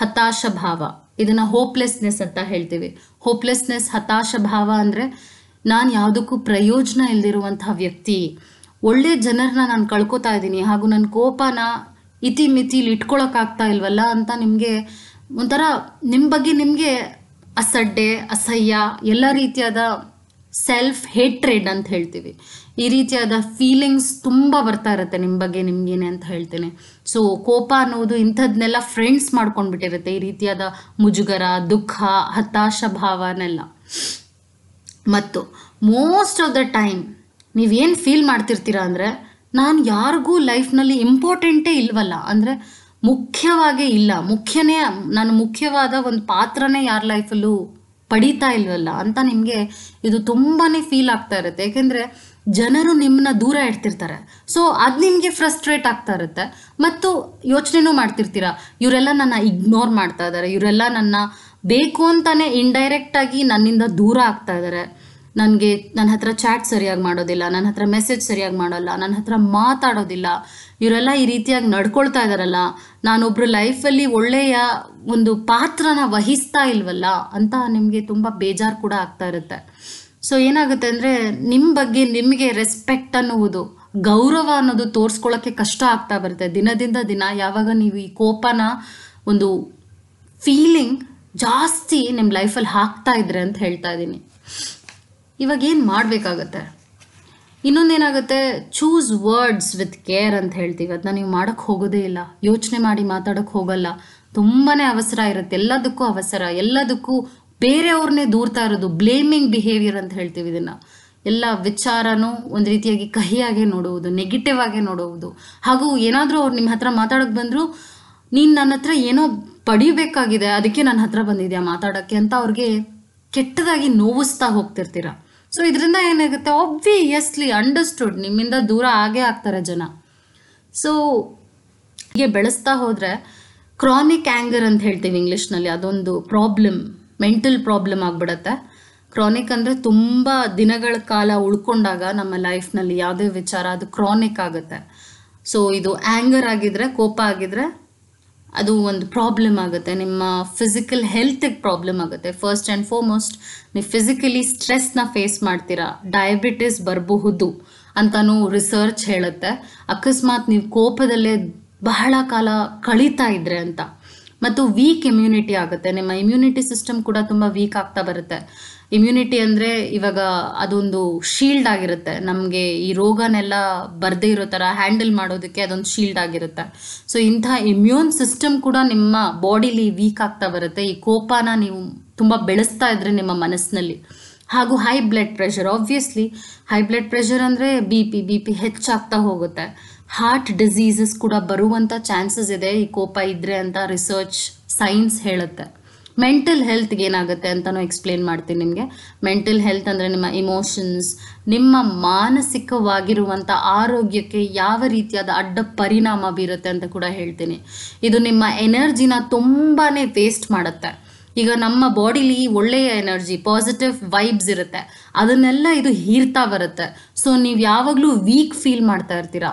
ಹತಾಶ ಭಾವ ಇದನ್ನು ಹೋಪ್ಲೆಸ್ನೆಸ್ ಅಂತ ಹೇಳ್ತೀವಿ ಹೋಪ್ಲೆಸ್ನೆಸ್ ಹತಾಶ ಭಾವ ಅಂದರೆ ನಾನು ಯಾವುದಕ್ಕೂ ಪ್ರಯೋಜನ ಇಲ್ದಿರುವಂತಹ ವ್ಯಕ್ತಿ ಒಳ್ಳೆ ಜನರನ್ನ ನಾನು ಕಳ್ಕೊತಾ ಇದ್ದೀನಿ ಹಾಗೂ ನನ್ನ ಕೋಪನ ಇತಿ ಮಿತಿಲಿ ಇಟ್ಕೊಳಕ್ಕಾಗ್ತಾ ಇಲ್ವಲ್ಲ ಅಂತ ನಿಮಗೆ ಒಂಥರ ನಿಮ್ಮ ಬಗ್ಗೆ ನಿಮಗೆ ಅಸಡ್ಡೆ ಅಸಹ್ಯ ಎಲ್ಲ ರೀತಿಯಾದ ಸೆಲ್ಫ್ ಹೇಟ್ರೆಡ್ ಅಂತ ಹೇಳ್ತೀವಿ ಈ ರೀತಿಯಾದ ಫೀಲಿಂಗ್ಸ್ ತುಂಬ ಬರ್ತಾ ಇರುತ್ತೆ ನಿಮ್ಮ ಬಗ್ಗೆ ನಿಮಗೇನೆ ಅಂತ ಹೇಳ್ತೇನೆ ಸೊ ಕೋಪ ಅನ್ನೋದು ಇಂಥದ್ನೆಲ್ಲ ಫ್ರೆಂಡ್ಸ್ ಮಾಡ್ಕೊಂಡ್ಬಿಟ್ಟಿರುತ್ತೆ ಈ ರೀತಿಯಾದ ಮುಜುಗರ ದುಃಖ ಹತಾಶ ಭಾವನೆಲ್ಲ ಮತ್ತು ಮೋಸ್ಟ್ ಆಫ್ ದ ಟೈಮ್ ನೀವೇನು ಫೀಲ್ ಮಾಡ್ತಿರ್ತೀರ ಅಂದರೆ ನಾನು ಯಾರಿಗೂ ಲೈಫ್ನಲ್ಲಿ ಇಂಪಾರ್ಟೆಂಟೇ ಇಲ್ವಲ್ಲ ಅಂದರೆ ಮುಖ್ಯವಾಗೇ ಇಲ್ಲ ಮುಖ್ಯನೇ ನಾನು ಮುಖ್ಯವಾದ ಒಂದು ಪಾತ್ರನೇ ಯಾರ ಲೈಫಲ್ಲೂ ಪಡೀತಾ ಇಲ್ವಲ್ಲ ಅಂತ ನಿಮಗೆ ಇದು ತುಂಬಾ ಫೀಲ್ ಆಗ್ತಾ ಇರುತ್ತೆ ಏಕೆಂದರೆ ಜನರು ನಿಮ್ಮನ್ನ ದೂರ ಇಡ್ತಿರ್ತಾರೆ ಸೊ ಅದು ನಿಮಗೆ ಫ್ರಸ್ಟ್ರೇಟ್ ಆಗ್ತಾ ಇರುತ್ತೆ ಮತ್ತು ಯೋಚನೆನೂ ಮಾಡ್ತಿರ್ತೀರ ಇವರೆಲ್ಲ ನನ್ನ ಇಗ್ನೋರ್ ಮಾಡ್ತಾ ಇದ್ದಾರೆ ಇವರೆಲ್ಲ ನನ್ನ ಬೇಕು ಅಂತಾನೆ ಆಗಿ ನನ್ನಿಂದ ದೂರ ಆಗ್ತಾ ಇದ್ದಾರೆ ನನಗೆ ನನ್ನ ಹತ್ರ ಚಾಟ್ ಸರಿಯಾಗಿ ಮಾಡೋದಿಲ್ಲ ನನ್ನ ಹತ್ರ ಮೆಸೇಜ್ ಸರಿಯಾಗಿ ಮಾಡೋಲ್ಲ ನನ್ನ ಹತ್ರ ಮಾತಾಡೋದಿಲ್ಲ ಇವರೆಲ್ಲ ಈ ರೀತಿಯಾಗಿ ನಡ್ಕೊಳ್ತಾ ಇದ್ದಾರಲ್ಲ ನಾನೊಬ್ಬರು ಲೈಫಲ್ಲಿ ಒಳ್ಳೆಯ ಒಂದು ಪಾತ್ರನ ವಹಿಸ್ತಾ ಇಲ್ವಲ್ಲ ಅಂತ ನಿಮಗೆ ತುಂಬ ಬೇಜಾರು ಕೂಡ ಆಗ್ತಾ ಇರುತ್ತೆ ಸೊ ಏನಾಗುತ್ತೆ ಅಂದರೆ ನಿಮ್ಮ ಬಗ್ಗೆ ನಿಮಗೆ ರೆಸ್ಪೆಕ್ಟ್ ಅನ್ನುವುದು ಗೌರವ ಅನ್ನೋದು ತೋರಿಸ್ಕೊಳ್ಳೋಕ್ಕೆ ಕಷ್ಟ ಆಗ್ತಾ ಬರುತ್ತೆ ದಿನದಿಂದ ದಿನ ಯಾವಾಗ ನೀವು ಈ ಕೋಪನ ಒಂದು ಫೀಲಿಂಗ್ ಜಾಸ್ತಿ ನಿಮ್ಮ ಲೈಫಲ್ಲಿ ಹಾಕ್ತಾ ಇದ್ರೆ ಅಂತ ಹೇಳ್ತಾ ಇದ್ದೀನಿ ಇವಾಗ ಏನು ಮಾಡಬೇಕಾಗತ್ತೆ ಇನ್ನೊಂದೇನಾಗುತ್ತೆ ಚೂಸ್ ವರ್ಡ್ಸ್ ವಿತ್ ಕೇರ್ ಅಂತ ಹೇಳ್ತೀವಿ ಅದನ್ನ ನೀವು ಮಾಡೋಕ್ಕೆ ಹೋಗೋದೇ ಇಲ್ಲ ಯೋಚನೆ ಮಾಡಿ ಮಾತಾಡೋಕ್ಕೆ ಹೋಗಲ್ಲ ತುಂಬಾ ಅವಸರ ಇರುತ್ತೆ ಎಲ್ಲದಕ್ಕೂ ಅವಸರ ಎಲ್ಲದಕ್ಕೂ ಬೇರೆಯವ್ರನ್ನೇ ದೂರ್ತಾ ಇರೋದು ಬ್ಲೇಮಿಂಗ್ ಬಿಹೇವಿಯರ್ ಅಂತ ಹೇಳ್ತೀವಿ ಇದನ್ನು ಎಲ್ಲ ವಿಚಾರನೂ ಒಂದು ರೀತಿಯಾಗಿ ಕಹಿಯಾಗೆ ನೋಡುವುದು ನೆಗೆಟಿವ್ ಆಗೇ ನೋಡುವುದು ಹಾಗೂ ಏನಾದರೂ ಅವ್ರು ನಿಮ್ಮ ಹತ್ರ ಮಾತಾಡೋಕೆ ಬಂದರು ನೀನು ನನ್ನ ಹತ್ರ ಏನೋ ಪಡಿಬೇಕಾಗಿದೆ ಅದಕ್ಕೆ ನನ್ನ ಹತ್ರ ಬಂದಿದೆಯಾ ಮಾತಾಡೋಕ್ಕೆ ಅಂತ ಅವ್ರಿಗೆ ಕೆಟ್ಟದಾಗಿ ನೋವಿಸ್ತಾ ಹೋಗ್ತಿರ್ತೀರ ಸೊ ಇದರಿಂದ ಏನಾಗುತ್ತೆ ಒಬ್ವಿಯಸ್ಲಿ ಅಂಡರ್ಸ್ಟುಡ್ ನಿಮ್ಮಿಂದ ದೂರ ಆಗೇ ಆಗ್ತಾರೆ ಜನ ಸೊ ಹೀಗೆ ಬೆಳೆಸ್ತಾ ಹೋದರೆ ಕ್ರಾನಿಕ್ ಆ್ಯಂಗರ್ ಅಂತ ಹೇಳ್ತೀವಿ ಇಂಗ್ಲೀಷ್ನಲ್ಲಿ ಅದೊಂದು ಪ್ರಾಬ್ಲಮ್ ಮೆಂಟಲ್ ಪ್ರಾಬ್ಲಮ್ ಆಗಿಬಿಡತ್ತೆ ಕ್ರಾನಿಕ್ ಅಂದರೆ ತುಂಬ ದಿನಗಳ ಕಾಲ ಉಳ್ಕೊಂಡಾಗ ನಮ್ಮ ಲೈಫ್ನಲ್ಲಿ ಯಾವುದೇ ವಿಚಾರ ಅದು ಕ್ರಾನಿಕ್ ಆಗುತ್ತೆ ಸೊ ಇದು ಆ್ಯಂಗರ್ ಆಗಿದ್ರೆ ಕೋಪ ಆಗಿದ್ರೆ ಅದು ಒಂದು ಪ್ರಾಬ್ಲಮ್ ಆಗುತ್ತೆ ನಿಮ್ಮ ಫಿಸಿಕಲ್ ಹೆಲ್ತಿಗೆ ಪ್ರಾಬ್ಲಮ್ ಆಗುತ್ತೆ ಫಸ್ಟ್ ಆ್ಯಂಡ್ ಫಾರ್ಮೋಸ್ಟ್ ನೀವು ಫಿಸಿಕಲಿ ಸ್ಟ್ರೆಸ್ನ ಫೇಸ್ ಮಾಡ್ತೀರಾ ಡಯಾಬಿಟಿಸ್ ಬರಬಹುದು ಅಂತಲೂ ರಿಸರ್ಚ್ ಹೇಳುತ್ತೆ ಅಕಸ್ಮಾತ್ ನೀವು ಕೋಪದಲ್ಲೇ ಬಹಳ ಕಾಲ ಕಳೀತಾ ಇದ್ರೆ ಅಂತ ಮತ್ತು ವೀಕ್ ಇಮ್ಯುನಿಟಿ ಆಗುತ್ತೆ ನಿಮ್ಮ ಇಮ್ಯುನಿಟಿ ಸಿಸ್ಟಮ್ ಕೂಡ ತುಂಬ ವೀಕ್ ಆಗ್ತಾ ಬರುತ್ತೆ ಇಮ್ಯುನಿಟಿ ಅಂದರೆ ಇವಾಗ ಅದೊಂದು ಶೀಲ್ಡ್ ಆಗಿರುತ್ತೆ ನಮಗೆ ಈ ರೋಗನೆಲ್ಲ ಬರದೇ ಇರೋ ಥರ ಹ್ಯಾಂಡಲ್ ಮಾಡೋದಕ್ಕೆ ಅದೊಂದು ಶೀಲ್ಡ್ ಆಗಿರುತ್ತೆ ಸೊ ಇಂಥ ಇಮ್ಯೂನ್ ಸಿಸ್ಟಮ್ ಕೂಡ ನಿಮ್ಮ ಬಾಡಿಲಿ ವೀಕ್ ಆಗ್ತಾ ಬರುತ್ತೆ ಈ ಕೋಪನ ನೀವು ತುಂಬ ಬೆಳೆಸ್ತಾ ಇದ್ರೆ ನಿಮ್ಮ ಮನಸ್ಸಿನಲ್ಲಿ ಹಾಗೂ high blood pressure obviously high blood pressure ಅಂದರೆ ಬಿ ಪಿ ಬಿ ಪಿ ಹೆಚ್ಚಾಗ್ತಾ ಹೋಗುತ್ತೆ ಹಾರ್ಟ್ ಡಿಸೀಸಸ್ ಕೂಡ ಬರುವಂಥ ಚಾನ್ಸಸ್ ಇದೆ ಈ ಕೋಪ ಇದ್ರೆ ಅಂತ ರಿಸರ್ಚ್ ಸೈನ್ಸ್ ಹೇಳುತ್ತೆ ಮೆಂಟಲ್ ಹೆಲ್ತ್ಗೆ ಏನಾಗುತ್ತೆ ಅಂತಲೂ ಎಕ್ಸ್ಪ್ಲೇನ್ ಮಾಡ್ತೀನಿ ನಿಮಗೆ ಮೆಂಟಲ್ ಹೆಲ್ತ್ ಅಂದರೆ ನಿಮ್ಮ ಇಮೋಷನ್ಸ್ ನಿಮ್ಮ ಮಾನಸಿಕವಾಗಿರುವಂಥ ಆರೋಗ್ಯಕ್ಕೆ ಯಾವ ರೀತಿಯಾದ ಅಡ್ಡ ಪರಿಣಾಮ ಬೀರುತ್ತೆ ಅಂತ ಕೂಡ ಹೇಳ್ತೀನಿ ಇದು ನಿಮ್ಮ ಎನರ್ಜಿನ ತುಂಬಾ ವೇಸ್ಟ್ ಮಾಡುತ್ತೆ ಈಗ ನಮ್ಮ ಬಾಡಿಲಿ ಒಳ್ಳೆಯ ಎನರ್ಜಿ ಪಾಸಿಟಿವ್ ವೈಬ್ಸ್ ಇರುತ್ತೆ ಅದನ್ನೆಲ್ಲ ಇದು ಹೀರ್ತಾ ಬರುತ್ತೆ ಸೊ ನೀವು ಯಾವಾಗಲೂ ವೀಕ್ ಫೀಲ್ ಮಾಡ್ತಾ ಇರ್ತೀರಾ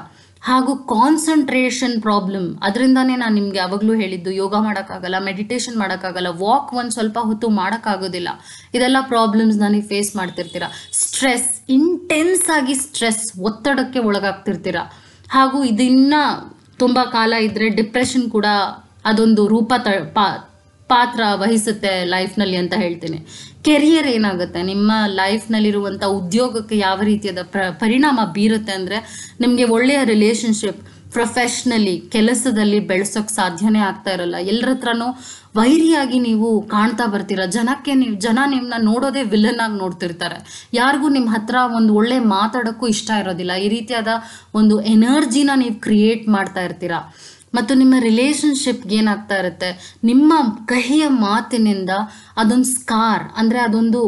ಹಾಗೂ ಕಾನ್ಸಂಟ್ರೇಷನ್ ಪ್ರಾಬ್ಲಮ್ ಅದರಿಂದನೇ ನಾನು ನಿಮಗೆ ಯಾವಾಗಲೂ ಹೇಳಿದ್ದು ಯೋಗ ಮಾಡೋಕ್ಕಾಗಲ್ಲ ಮೆಡಿಟೇಷನ್ ಮಾಡೋಕ್ಕಾಗಲ್ಲ ವಾಕ್ ಒಂದು ಸ್ವಲ್ಪ ಹೊತ್ತು ಮಾಡೋಕ್ಕಾಗೋದಿಲ್ಲ ಇದೆಲ್ಲ ಪ್ರಾಬ್ಲಮ್ಸ್ ನಾನು ಫೇಸ್ ಮಾಡ್ತಿರ್ತೀರ ಸ್ಟ್ರೆಸ್ ಇಂಟೆನ್ಸ್ ಆಗಿ ಸ್ಟ್ರೆಸ್ ಒತ್ತಡಕ್ಕೆ ಒಳಗಾಗ್ತಿರ್ತೀರ ಹಾಗೂ ಇದನ್ನು ತುಂಬ ಕಾಲ ಇದ್ದರೆ ಡಿಪ್ರೆಷನ್ ಕೂಡ ಅದೊಂದು ರೂಪ ತ ಪಾತ್ರ ವಹಿಸುತ್ತೆ ಲೈಫ್ನಲ್ಲಿ ಅಂತ ಹೇಳ್ತೇನೆ ಕೆರಿಯರ್ ಏನಾಗುತ್ತೆ ನಿಮ್ಮ ಲೈಫ್ನಲ್ಲಿರುವಂಥ ಉದ್ಯೋಗಕ್ಕೆ ಯಾವ ರೀತಿಯಾದ ಪ್ರ ಪರಿಣಾಮ ಬೀರುತ್ತೆ ಅಂದರೆ ನಿಮಗೆ ಒಳ್ಳೆಯ ರಿಲೇಶನ್ಶಿಪ್ ಪ್ರೊಫೆಷ್ನಲಿ ಕೆಲಸದಲ್ಲಿ ಬೆಳೆಸೋಕೆ ಸಾಧ್ಯನೇ ಆಗ್ತಾ ಇರಲ್ಲ ಎಲ್ಲರ ಹತ್ರನೂ ವೈರಿಯಾಗಿ ನೀವು ಕಾಣ್ತಾ ಬರ್ತೀರ ಜನಕ್ಕೆ ನೀವು ಜನ ನಿಮ್ಮನ್ನ ನೋಡೋದೇ ವಿಲನ್ ಆಗಿ ನೋಡ್ತಿರ್ತಾರೆ ಯಾರಿಗೂ ನಿಮ್ಮ ಹತ್ರ ಒಂದು ಒಳ್ಳೆ ಮಾತಾಡೋಕ್ಕೂ ಇಷ್ಟ ಇರೋದಿಲ್ಲ ಈ ರೀತಿಯಾದ ಒಂದು ಎನರ್ಜಿನ ನೀವು ಕ್ರಿಯೇಟ್ ಮಾಡ್ತಾ ಇರ್ತೀರಾ ಮತ್ತು ನಿಮ್ಮ ರಿಲೇಶನ್ಶಿಪ್ ಏನಾಗ್ತಾ ಇರುತ್ತೆ ನಿಮ್ಮ ಕಹಿಯ ಮಾತಿನಿಂದ ಅದೊಂದು ಸ್ಕಾರ್ ಅಂದರೆ ಅದೊಂದು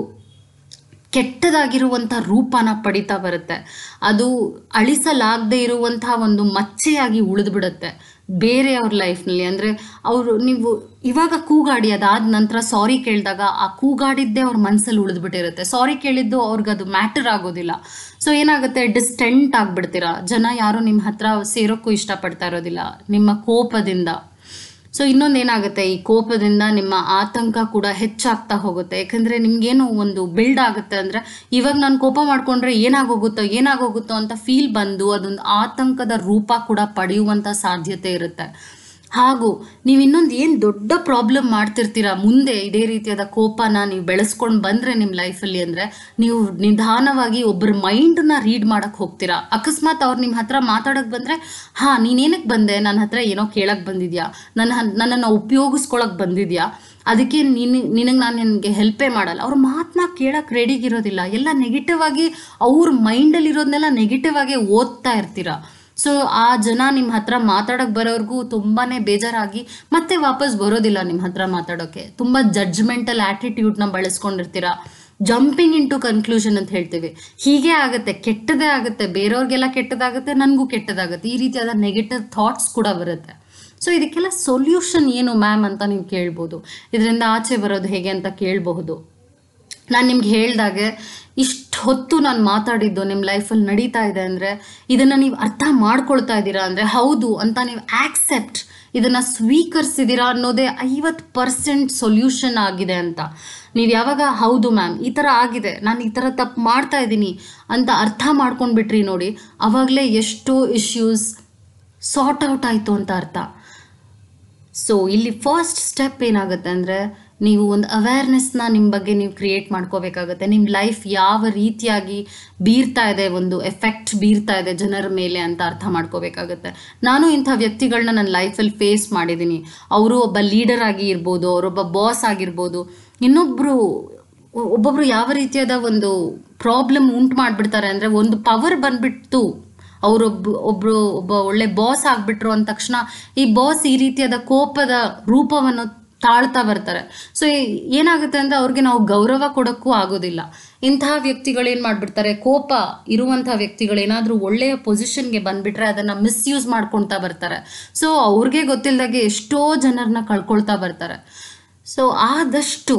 ಕೆಟ್ಟದಾಗಿರುವಂಥ ರೂಪನ ಪಡಿತಾ ಬರುತ್ತೆ ಅದು ಅಳಿಸಲಾಗದೆ ಇರುವಂತಹ ಒಂದು ಮಚ್ಚೆಯಾಗಿ ಉಳಿದ್ಬಿಡುತ್ತೆ ಬೇರೆಯವ್ರ ಲೈಫ್ನಲ್ಲಿ ಅಂದರೆ ಅವರು ನೀವು ಇವಾಗ ಕೂಗಾಡಿ ಅದಾದ ನಂತರ ಸಾರಿ ಕೇಳಿದಾಗ ಆ ಕೂಗಾಡಿದ್ದೇ ಅವ್ರ ಮನಸ್ಸಲ್ಲಿ ಉಳಿದ್ಬಿಟ್ಟಿರುತ್ತೆ ಸಾರಿ ಕೇಳಿದ್ದು ಅದು ಮ್ಯಾಟರ್ ಆಗೋದಿಲ್ಲ ಸೊ ಏನಾಗುತ್ತೆ ಡಿಸ್ಟೆಂಟ್ ಆಗಿಬಿಡ್ತೀರಾ ಜನ ಯಾರೂ ನಿಮ್ಮ ಹತ್ರ ಸೇರೋಕ್ಕೂ ಇಷ್ಟಪಡ್ತಾ ಇರೋದಿಲ್ಲ ನಿಮ್ಮ ಕೋಪದಿಂದ ಸೊ ಏನಾಗುತ್ತೆ ಈ ಕೋಪದಿಂದ ನಿಮ್ಮ ಆತಂಕ ಕೂಡ ಹೆಚ್ಚಾಗ್ತಾ ಹೋಗುತ್ತೆ ಯಾಕಂದರೆ ನಿಮ್ಗೇನು ಒಂದು ಬಿಲ್ಡ್ ಆಗುತ್ತೆ ಅಂದ್ರೆ ಇವಾಗ ನಾನು ಕೋಪ ಮಾಡ್ಕೊಂಡ್ರೆ ಏನಾಗೋಗುತ್ತೋ ಏನಾಗೋಗುತ್ತೋ ಅಂತ ಫೀಲ್ ಬಂದು ಅದೊಂದು ಆತಂಕದ ರೂಪ ಕೂಡ ಪಡೆಯುವಂತ ಸಾಧ್ಯತೆ ಇರುತ್ತೆ ಹಾಗೂ ನೀವು ಇನ್ನೊಂದು ಏನು ದೊಡ್ಡ ಪ್ರಾಬ್ಲಮ್ ಮಾಡ್ತಿರ್ತೀರಾ ಮುಂದೆ ಇದೇ ರೀತಿಯಾದ ಕೋಪನ ನೀವು ಬೆಳೆಸ್ಕೊಂಡು ಬಂದರೆ ನಿಮ್ಮ ಲೈಫಲ್ಲಿ ಅಂದರೆ ನೀವು ನಿಧಾನವಾಗಿ ಒಬ್ಬರ ಮೈಂಡನ್ನ ರೀಡ್ ಮಾಡೋಕ್ಕೆ ಹೋಗ್ತೀರಾ ಅಕಸ್ಮಾತ್ ಅವ್ರು ನಿಮ್ಮ ಹತ್ರ ಮಾತಾಡೋಕ್ಕೆ ಬಂದರೆ ಹಾಂ ನೀನೇನಕ್ಕೆ ಬಂದೆ ನನ್ನ ಹತ್ರ ಏನೋ ಕೇಳೋಕ್ಕೆ ಬಂದಿದ್ಯಾ ನನ್ನ ನನ್ನನ್ನು ಉಪಯೋಗಿಸ್ಕೊಳಕ್ಕೆ ಬಂದಿದ್ಯಾ ಅದಕ್ಕೆ ನೀನು ನಿನಗೆ ನಾನು ನಿನಗೆ ಹೆಲ್ಪೇ ಮಾಡಲ್ಲ ಅವ್ರ ಮಾತನ್ನ ರೆಡಿಗೆ ರೆಡಿಗಿರೋದಿಲ್ಲ ಎಲ್ಲ ನೆಗೆಟಿವ್ ಆಗಿ ಅವ್ರ ಮೈಂಡಲ್ಲಿರೋದನ್ನೆಲ್ಲ ನೆಗೆಟಿವ್ ಆಗಿ ಓದ್ತಾ ಇರ್ತೀರಾ ಸೊ ಆ ಜನ ನಿಮ್ಮ ಹತ್ರ ಮಾತಾಡೋಕೆ ಬರೋರ್ಗೂ ತುಂಬಾ ಬೇಜಾರಾಗಿ ಮತ್ತೆ ವಾಪಸ್ ಬರೋದಿಲ್ಲ ನಿಮ್ಮ ಹತ್ರ ಮಾತಾಡೋಕ್ಕೆ ತುಂಬ ಜಡ್ಜ್ಮೆಂಟಲ್ ಆ್ಯಟಿಟ್ಯೂಡ್ನ ಬಳಸ್ಕೊಂಡಿರ್ತೀರಾ ಜಂಪಿಂಗ್ ಇನ್ ಟು ಕನ್ಕ್ಲೂಷನ್ ಅಂತ ಹೇಳ್ತೀವಿ ಹೀಗೆ ಆಗುತ್ತೆ ಕೆಟ್ಟದೇ ಆಗುತ್ತೆ ಬೇರೆಯವ್ರಿಗೆಲ್ಲ ಕೆಟ್ಟದಾಗುತ್ತೆ ನನಗೂ ಕೆಟ್ಟದಾಗುತ್ತೆ ಈ ರೀತಿಯಾದ ನೆಗೆಟಿವ್ ಥಾಟ್ಸ್ ಕೂಡ ಬರುತ್ತೆ ಸೊ ಇದಕ್ಕೆಲ್ಲ ಸೊಲ್ಯೂಷನ್ ಏನು ಮ್ಯಾಮ್ ಅಂತ ನೀವು ಕೇಳ್ಬೋದು ಇದರಿಂದ ಆಚೆ ಬರೋದು ಹೇಗೆ ಅಂತ ಕೇಳಬಹುದು ನಾನು ನಿಮ್ಗೆ ಹೇಳಿದಾಗೆ ಇಷ್ಟು ಹೊತ್ತು ನಾನು ಮಾತಾಡಿದ್ದು ನಿಮ್ಮ ಲೈಫಲ್ಲಿ ನಡೀತಾ ಇದೆ ಅಂದರೆ ಇದನ್ನು ನೀವು ಅರ್ಥ ಮಾಡ್ಕೊಳ್ತಾ ಇದ್ದೀರಾ ಅಂದರೆ ಹೌದು ಅಂತ ನೀವು ಆಕ್ಸೆಪ್ಟ್ ಇದನ್ನು ಸ್ವೀಕರಿಸಿದ್ದೀರಾ ಅನ್ನೋದೇ ಐವತ್ತು ಪರ್ಸೆಂಟ್ ಸೊಲ್ಯೂಷನ್ ಆಗಿದೆ ಅಂತ ನೀವು ಯಾವಾಗ ಹೌದು ಮ್ಯಾಮ್ ಈ ಥರ ಆಗಿದೆ ನಾನು ಈ ಥರ ತಪ್ಪು ಮಾಡ್ತಾ ಇದ್ದೀನಿ ಅಂತ ಅರ್ಥ ಮಾಡ್ಕೊಂಡ್ಬಿಟ್ರಿ ನೋಡಿ ಆವಾಗಲೇ ಎಷ್ಟೋ ಇಶ್ಯೂಸ್ ಸಾರ್ಟ್ ಔಟ್ ಆಯಿತು ಅಂತ ಅರ್ಥ ಸೊ ಇಲ್ಲಿ ಫಸ್ಟ್ ಸ್ಟೆಪ್ ಏನಾಗುತ್ತೆ ಅಂದರೆ ನೀವು ಒಂದು ಅವೇರ್ನೆಸ್ನ ನಿಮ್ಮ ಬಗ್ಗೆ ನೀವು ಕ್ರಿಯೇಟ್ ಮಾಡ್ಕೋಬೇಕಾಗುತ್ತೆ ನಿಮ್ಮ ಲೈಫ್ ಯಾವ ರೀತಿಯಾಗಿ ಬೀರ್ತಾ ಇದೆ ಒಂದು ಎಫೆಕ್ಟ್ ಬೀರ್ತಾ ಇದೆ ಜನರ ಮೇಲೆ ಅಂತ ಅರ್ಥ ಮಾಡ್ಕೋಬೇಕಾಗುತ್ತೆ ನಾನು ಇಂಥ ವ್ಯಕ್ತಿಗಳನ್ನ ನನ್ನ ಲೈಫಲ್ಲಿ ಫೇಸ್ ಮಾಡಿದ್ದೀನಿ ಅವರು ಒಬ್ಬ ಲೀಡರ್ ಆಗಿ ಇರ್ಬೋದು ಅವರೊಬ್ಬ ಬಾಸ್ ಆಗಿರ್ಬೋದು ಇನ್ನೊಬ್ಬರು ಒಬ್ಬೊಬ್ರು ಯಾವ ರೀತಿಯಾದ ಒಂದು ಪ್ರಾಬ್ಲಮ್ ಉಂಟು ಮಾಡಿಬಿಡ್ತಾರೆ ಅಂದರೆ ಒಂದು ಪವರ್ ಬಂದ್ಬಿಟ್ಟು ಅವರೊಬ್ಬ ಒಬ್ಬರು ಒಬ್ಬ ಒಳ್ಳೆ ಬಾಸ್ ಆಗಿಬಿಟ್ರು ಅಂದ ತಕ್ಷಣ ಈ ಬಾಸ್ ಈ ರೀತಿಯಾದ ಕೋಪದ ರೂಪವನ್ನು ತಾಳ್ತಾ ಬರ್ತಾರೆ ಸೊ ಏನಾಗುತ್ತೆ ಅಂದರೆ ಅವ್ರಿಗೆ ನಾವು ಗೌರವ ಕೊಡೋಕ್ಕೂ ಆಗೋದಿಲ್ಲ ಇಂತಹ ವ್ಯಕ್ತಿಗಳೇನು ಮಾಡಿಬಿಡ್ತಾರೆ ಕೋಪ ವ್ಯಕ್ತಿಗಳು ಏನಾದರೂ ಒಳ್ಳೆಯ ಪೊಸಿಷನ್ಗೆ ಬಂದ್ಬಿಟ್ರೆ ಅದನ್ನು ಮಿಸ್ಯೂಸ್ ಮಾಡ್ಕೊಳ್ತಾ ಬರ್ತಾರೆ ಸೊ ಅವ್ರಿಗೆ ಗೊತ್ತಿಲ್ಲದಾಗೆ ಎಷ್ಟೋ ಜನರನ್ನ ಕಳ್ಕೊಳ್ತಾ ಬರ್ತಾರೆ ಸೊ ಆದಷ್ಟು